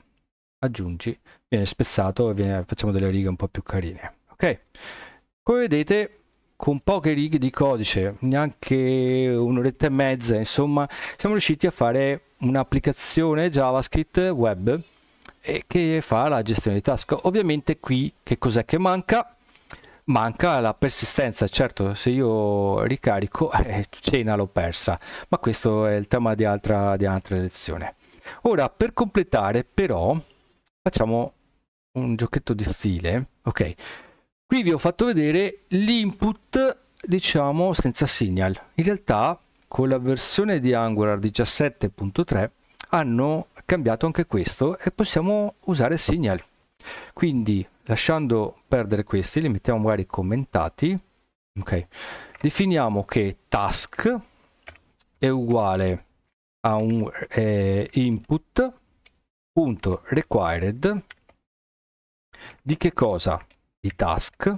aggiungi, viene spezzato e viene, facciamo delle righe un po' più carine. Ok, come vedete con poche righe di codice, neanche un'oretta e mezza, insomma, siamo riusciti a fare un'applicazione JavaScript web eh, che fa la gestione di task. Ovviamente qui che cos'è che manca? Manca la persistenza, certo se io ricarico eh, cena l'ho persa, ma questo è il tema di, altra, di altra lezione. Ora per completare però facciamo un giochetto di stile ok qui vi ho fatto vedere l'input diciamo senza signal in realtà con la versione di angular 17.3 hanno cambiato anche questo e possiamo usare signal quindi lasciando perdere questi li mettiamo magari commentati ok definiamo che task è uguale a un eh, input punto required di che cosa? Di task.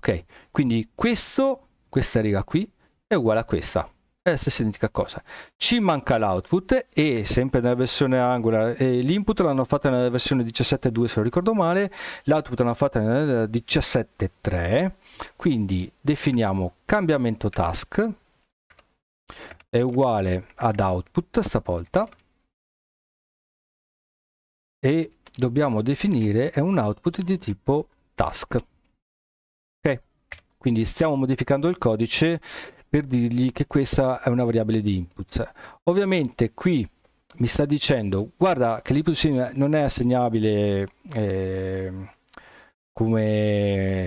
Ok, quindi questo, questa riga qui è uguale a questa è la eh, stessa identica cosa. Ci manca l'output e sempre nella versione Angular eh, l'input l'hanno fatta nella versione 17.2 se non ricordo male, l'output l'hanno fatta nella 17.3, quindi definiamo cambiamento task è uguale ad output stavolta e dobbiamo definire è un output di tipo task. Ok, quindi stiamo modificando il codice per dirgli che questa è una variabile di input. Ovviamente qui mi sta dicendo guarda che l'input non è assegnabile eh, come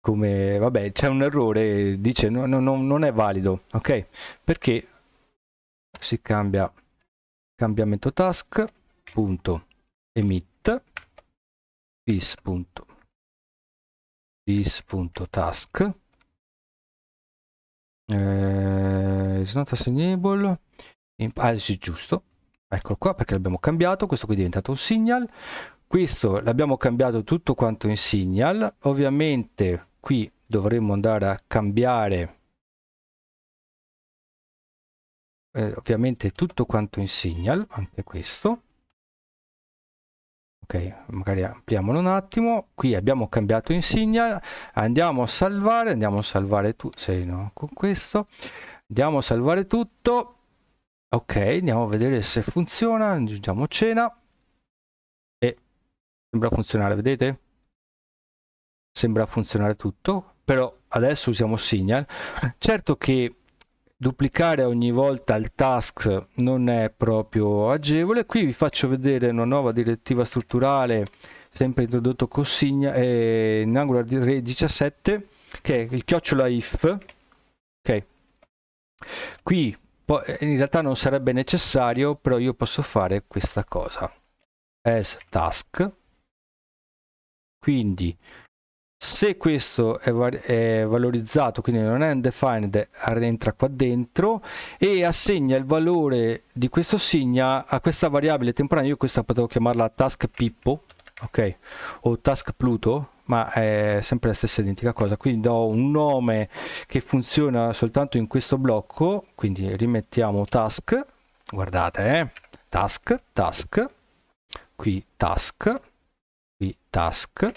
come vabbè c'è un errore dice no, no, no, non è valido ok perché si cambia cambiamento task fis.emit fis.task eh, is not assignable in, ah sì giusto eccolo qua perché l'abbiamo cambiato questo qui è diventato un signal questo l'abbiamo cambiato tutto quanto in signal ovviamente qui dovremmo andare a cambiare eh, ovviamente tutto quanto in signal anche questo ok magari ampliamolo un attimo qui abbiamo cambiato insignia andiamo a salvare andiamo a salvare tu sei no con questo andiamo a salvare tutto ok andiamo a vedere se funziona aggiungiamo cena e sembra funzionare vedete sembra funzionare tutto però adesso usiamo signal certo che duplicare ogni volta il task non è proprio agevole. Qui vi faccio vedere una nuova direttiva strutturale, sempre introdotto Cossigna, eh, in Angular 17, che è il chiocciola if. Ok. Qui eh, in realtà non sarebbe necessario, però io posso fare questa cosa. As task. Quindi se questo è, è, valorizzato quindi non è undefined rientra qua dentro e assegna il valore di questo signa a questa variabile temporanea io questa potevo chiamarla task pippo ok o task pluto ma è sempre la stessa identica cosa quindi do un nome che funziona soltanto in questo blocco quindi rimettiamo task guardate eh? task task qui task qui task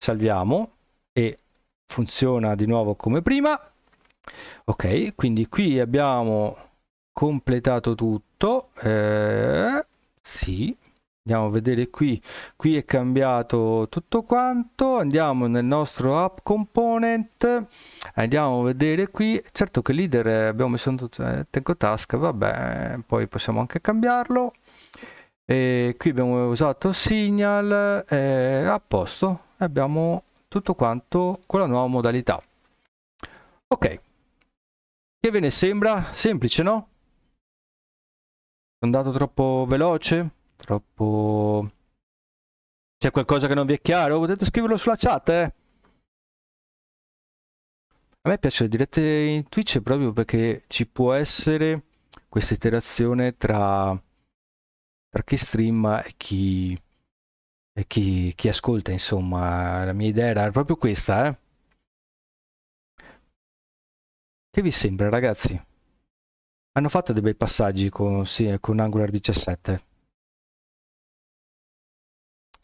salviamo e funziona di nuovo come prima ok quindi qui abbiamo completato tutto eh, sì andiamo a vedere qui qui è cambiato tutto quanto andiamo nel nostro app component andiamo a vedere qui certo che leader eh, abbiamo messo tutto eh, tengo task vabbè poi possiamo anche cambiarlo e qui abbiamo usato signal eh, a posto abbiamo tutto quanto con la nuova modalità ok che ve ne sembra semplice no sono andato troppo veloce troppo c'è qualcosa che non vi è chiaro potete scriverlo sulla chat eh a me piace le dirette in Twitch proprio perché ci può essere questa interazione tra, tra chi streama e chi, chi, chi ascolta, insomma, la mia idea era proprio questa, eh. Che vi sembra, ragazzi? Hanno fatto dei bei passaggi con, sì, con Angular 17.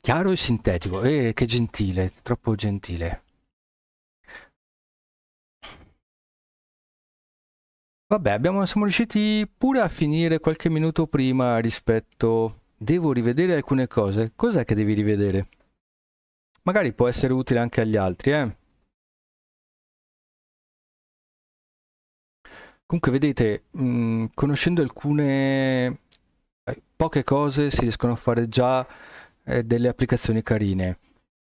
Chiaro e sintetico. E eh, che gentile, troppo gentile. Vabbè, abbiamo, siamo riusciti pure a finire qualche minuto prima rispetto devo rivedere alcune cose. Cos'è che devi rivedere? Magari può essere utile anche agli altri, eh? Comunque, vedete, mh, mm, conoscendo alcune eh, poche cose si riescono a fare già eh, delle applicazioni carine.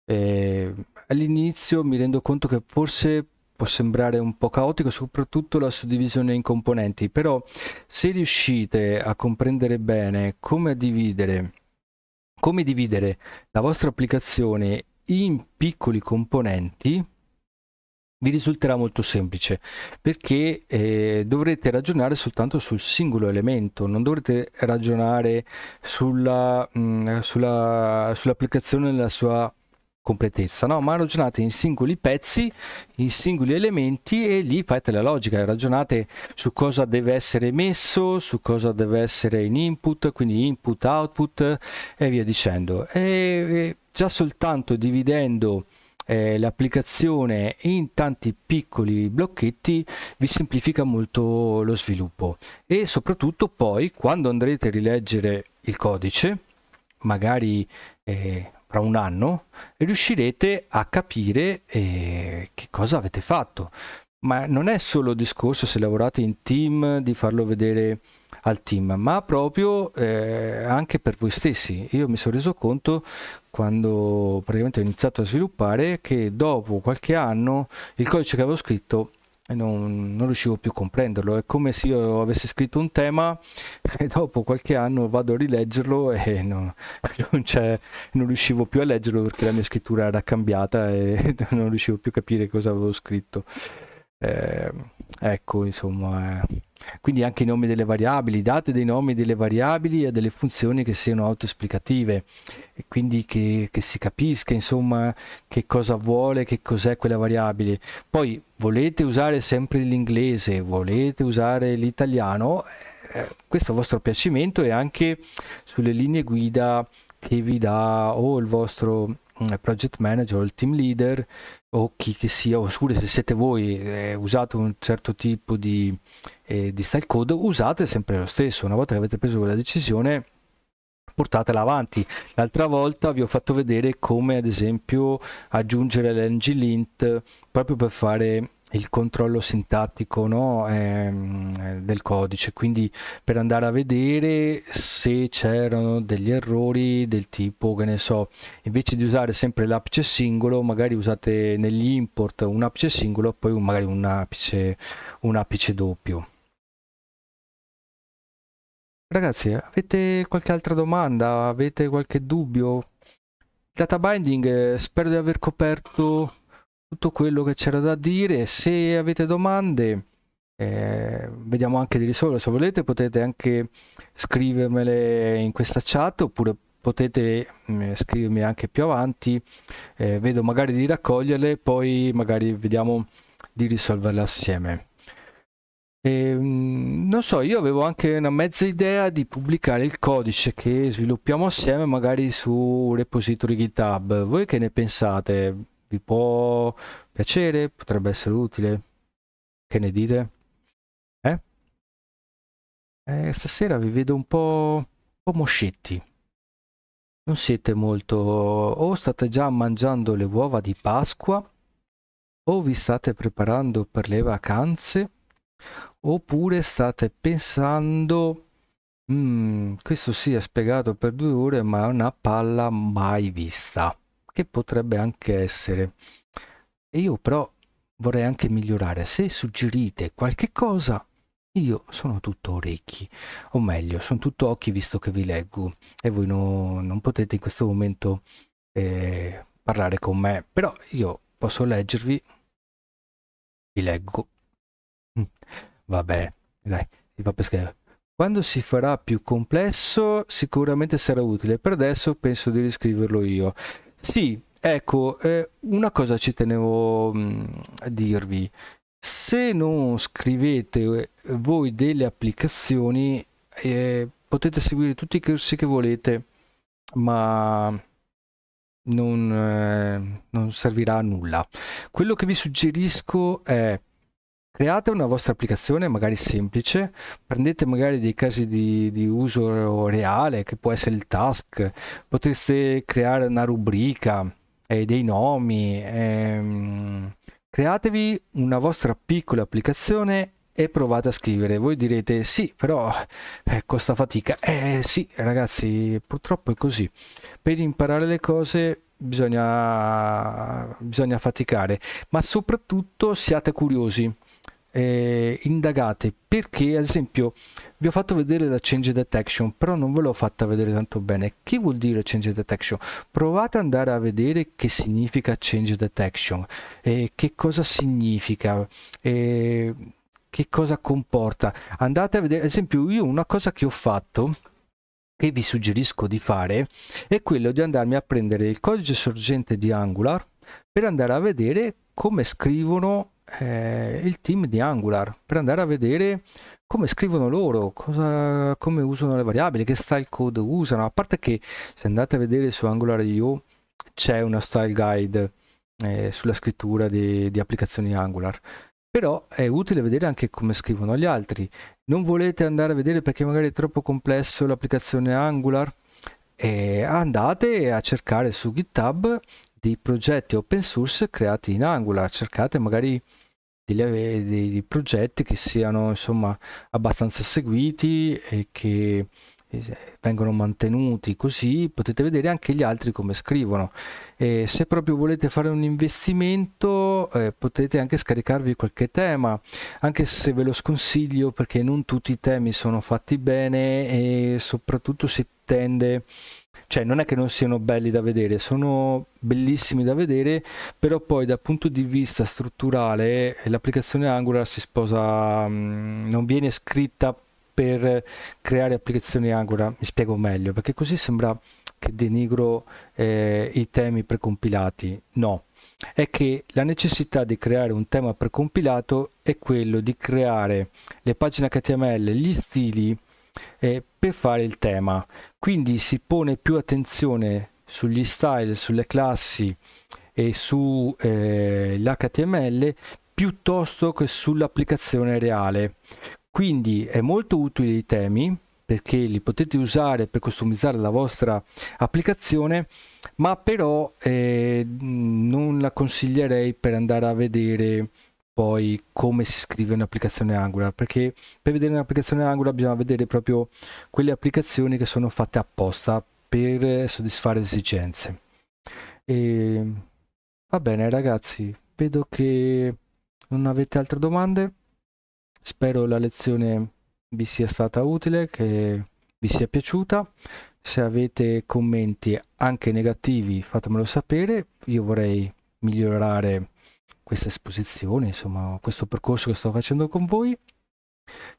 Eh, all'inizio mi rendo conto che forse può sembrare un po' caotico, soprattutto la suddivisione in componenti, però se riuscite a comprendere bene come dividere, come dividere la vostra applicazione in piccoli componenti, vi risulterà molto semplice perché eh, dovrete ragionare soltanto sul singolo elemento, non dovrete ragionare sulla, mh, mm, sulla, sull'applicazione nella sua completezza, no? ma ragionate in singoli pezzi, in singoli elementi e lì fate la logica, ragionate su cosa deve essere messo, su cosa deve essere in input, quindi input, output e via dicendo. E già soltanto dividendo eh, l'applicazione in tanti piccoli blocchetti vi semplifica molto lo sviluppo e soprattutto poi quando andrete a rileggere il codice, magari eh, fra un anno, riuscirete a capire eh, che cosa avete fatto. Ma non è solo discorso se lavorate in team di farlo vedere al team, ma proprio eh, anche per voi stessi. Io mi sono reso conto quando praticamente ho iniziato a sviluppare che dopo qualche anno il codice che avevo scritto non, non, riuscivo più a comprenderlo. È come se io avessi scritto un tema e dopo qualche anno vado a rileggerlo e non, non, non riuscivo più a leggerlo perché la mia scrittura era cambiata e non riuscivo più a capire cosa avevo scritto. Eh, ecco, insomma. Eh quindi anche i nomi delle variabili, date dei nomi delle variabili a delle funzioni che siano autoesplicative, e quindi che, che si capisca insomma che cosa vuole, che cos'è quella variabile. Poi volete usare sempre l'inglese, volete usare l'italiano, eh, questo è a vostro piacimento e anche sulle linee guida che vi dà o il vostro project manager o il team leader o chi che sia, oppure se siete voi e eh, usate un certo tipo di, eh, di style code, usate sempre lo stesso. Una volta che avete preso quella decisione, portatela avanti. L'altra volta vi ho fatto vedere come ad esempio aggiungere l'ng lint proprio per fare il controllo sintattico no? eh, del codice, quindi per andare a vedere se c'erano degli errori del tipo, che ne so, invece di usare sempre l'apice singolo, magari usate negli import un apice singolo, e poi magari un apice, un apice doppio. Ragazzi, avete qualche altra domanda? Avete qualche dubbio? Data binding, eh, spero di aver coperto tutto quello che c'era da dire. Se avete domande, eh, vediamo anche di risolvere. Se volete, potete anche scrivermele in questa chat oppure potete eh, scrivermi anche più avanti. Eh, vedo magari di raccoglierle, e poi magari vediamo di risolverle assieme. E, ehm, non so, io avevo anche una mezza idea di pubblicare il codice che sviluppiamo assieme magari su repository GitHub. Voi che ne pensate? vi può piacere, potrebbe essere utile. Che ne dite? Eh? eh stasera vi vedo un po', un po' moscetti. Non siete molto... o state già mangiando le uova di Pasqua, o vi state preparando per le vacanze, oppure state pensando... Mm, questo sì è spiegato per due ore, ma è una palla mai vista che potrebbe anche essere. E io però vorrei anche migliorare. Se suggerite qualche cosa, io sono tutto orecchi, o meglio, sono tutto occhi visto che vi leggo e voi no, non potete in questo momento eh, parlare con me, però io posso leggervi, vi leggo. Mm. Vabbè, dai, si fa per scherzo. Quando si farà più complesso sicuramente sarà utile, per adesso penso di riscriverlo io. Sì, ecco, eh, una cosa ci tenevo mh, mm, a dirvi. Se non scrivete eh, voi delle applicazioni, eh, potete seguire tutti i corsi che volete, ma non, eh, non servirà a nulla. Quello che vi suggerisco è Create una vostra applicazione, magari semplice, prendete magari dei casi di, di, uso reale, che può essere il task, potreste creare una rubrica, eh, dei nomi, ehm. createvi una vostra piccola applicazione e provate a scrivere. Voi direte sì, però eh, costa fatica. Eh sì, ragazzi, purtroppo è così. Per imparare le cose bisogna, bisogna faticare, ma soprattutto siate curiosi eh, indagate perché ad esempio vi ho fatto vedere la change detection però non ve l'ho fatta vedere tanto bene che vuol dire change detection provate ad andare a vedere che significa change detection eh, che cosa significa eh, che cosa comporta andate a vedere ad esempio io una cosa che ho fatto che vi suggerisco di fare è quello di andarmi a prendere il codice sorgente di angular per andare a vedere come scrivono eh, il team di Angular per andare a vedere come scrivono loro, cosa, come usano le variabili, che style code usano. A parte che se andate a vedere su Angular.io c'è una style guide eh, sulla scrittura di, di, applicazioni Angular. Però è utile vedere anche come scrivono gli altri. Non volete andare a vedere perché magari è troppo complesso l'applicazione Angular? Eh, andate a cercare su GitHub dei progetti open source creati in Angular. Cercate magari dei, dei, dei progetti che siano insomma abbastanza seguiti e che eh, vengono mantenuti così potete vedere anche gli altri come scrivono e se proprio volete fare un investimento eh, potete anche scaricarvi qualche tema anche se ve lo sconsiglio perché non tutti i temi sono fatti bene e soprattutto si tende cioè non è che non siano belli da vedere, sono bellissimi da vedere, però poi dal punto di vista strutturale l'applicazione Angular si sposa, mm, non viene scritta per creare applicazioni Angular, mi spiego meglio, perché così sembra che denigro eh, i temi precompilati, no, è che la necessità di creare un tema precompilato è quello di creare le pagine HTML, gli stili, eh, per fare il tema. Quindi si pone più attenzione sugli style, sulle classi e sull'HTML eh, piuttosto che sull'applicazione reale. Quindi è molto utile i temi perché li potete usare per customizzare la vostra applicazione, ma però eh, non la consiglierei per andare a vedere poi come si scrive un'applicazione Angular, perché per vedere un'applicazione Angular bisogna vedere proprio quelle applicazioni che sono fatte apposta per eh, soddisfare esigenze. E va bene ragazzi, vedo che non avete altre domande, spero la lezione vi sia stata utile, che vi sia piaciuta. Se avete commenti anche negativi fatemelo sapere, io vorrei migliorare questa esposizione, insomma, questo percorso che sto facendo con voi.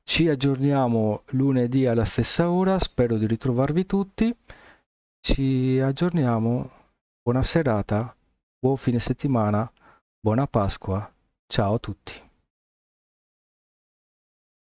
Ci aggiorniamo lunedì alla stessa ora, spero di ritrovarvi tutti. Ci aggiorniamo. Buona serata, buon fine settimana, buona Pasqua. Ciao a tutti.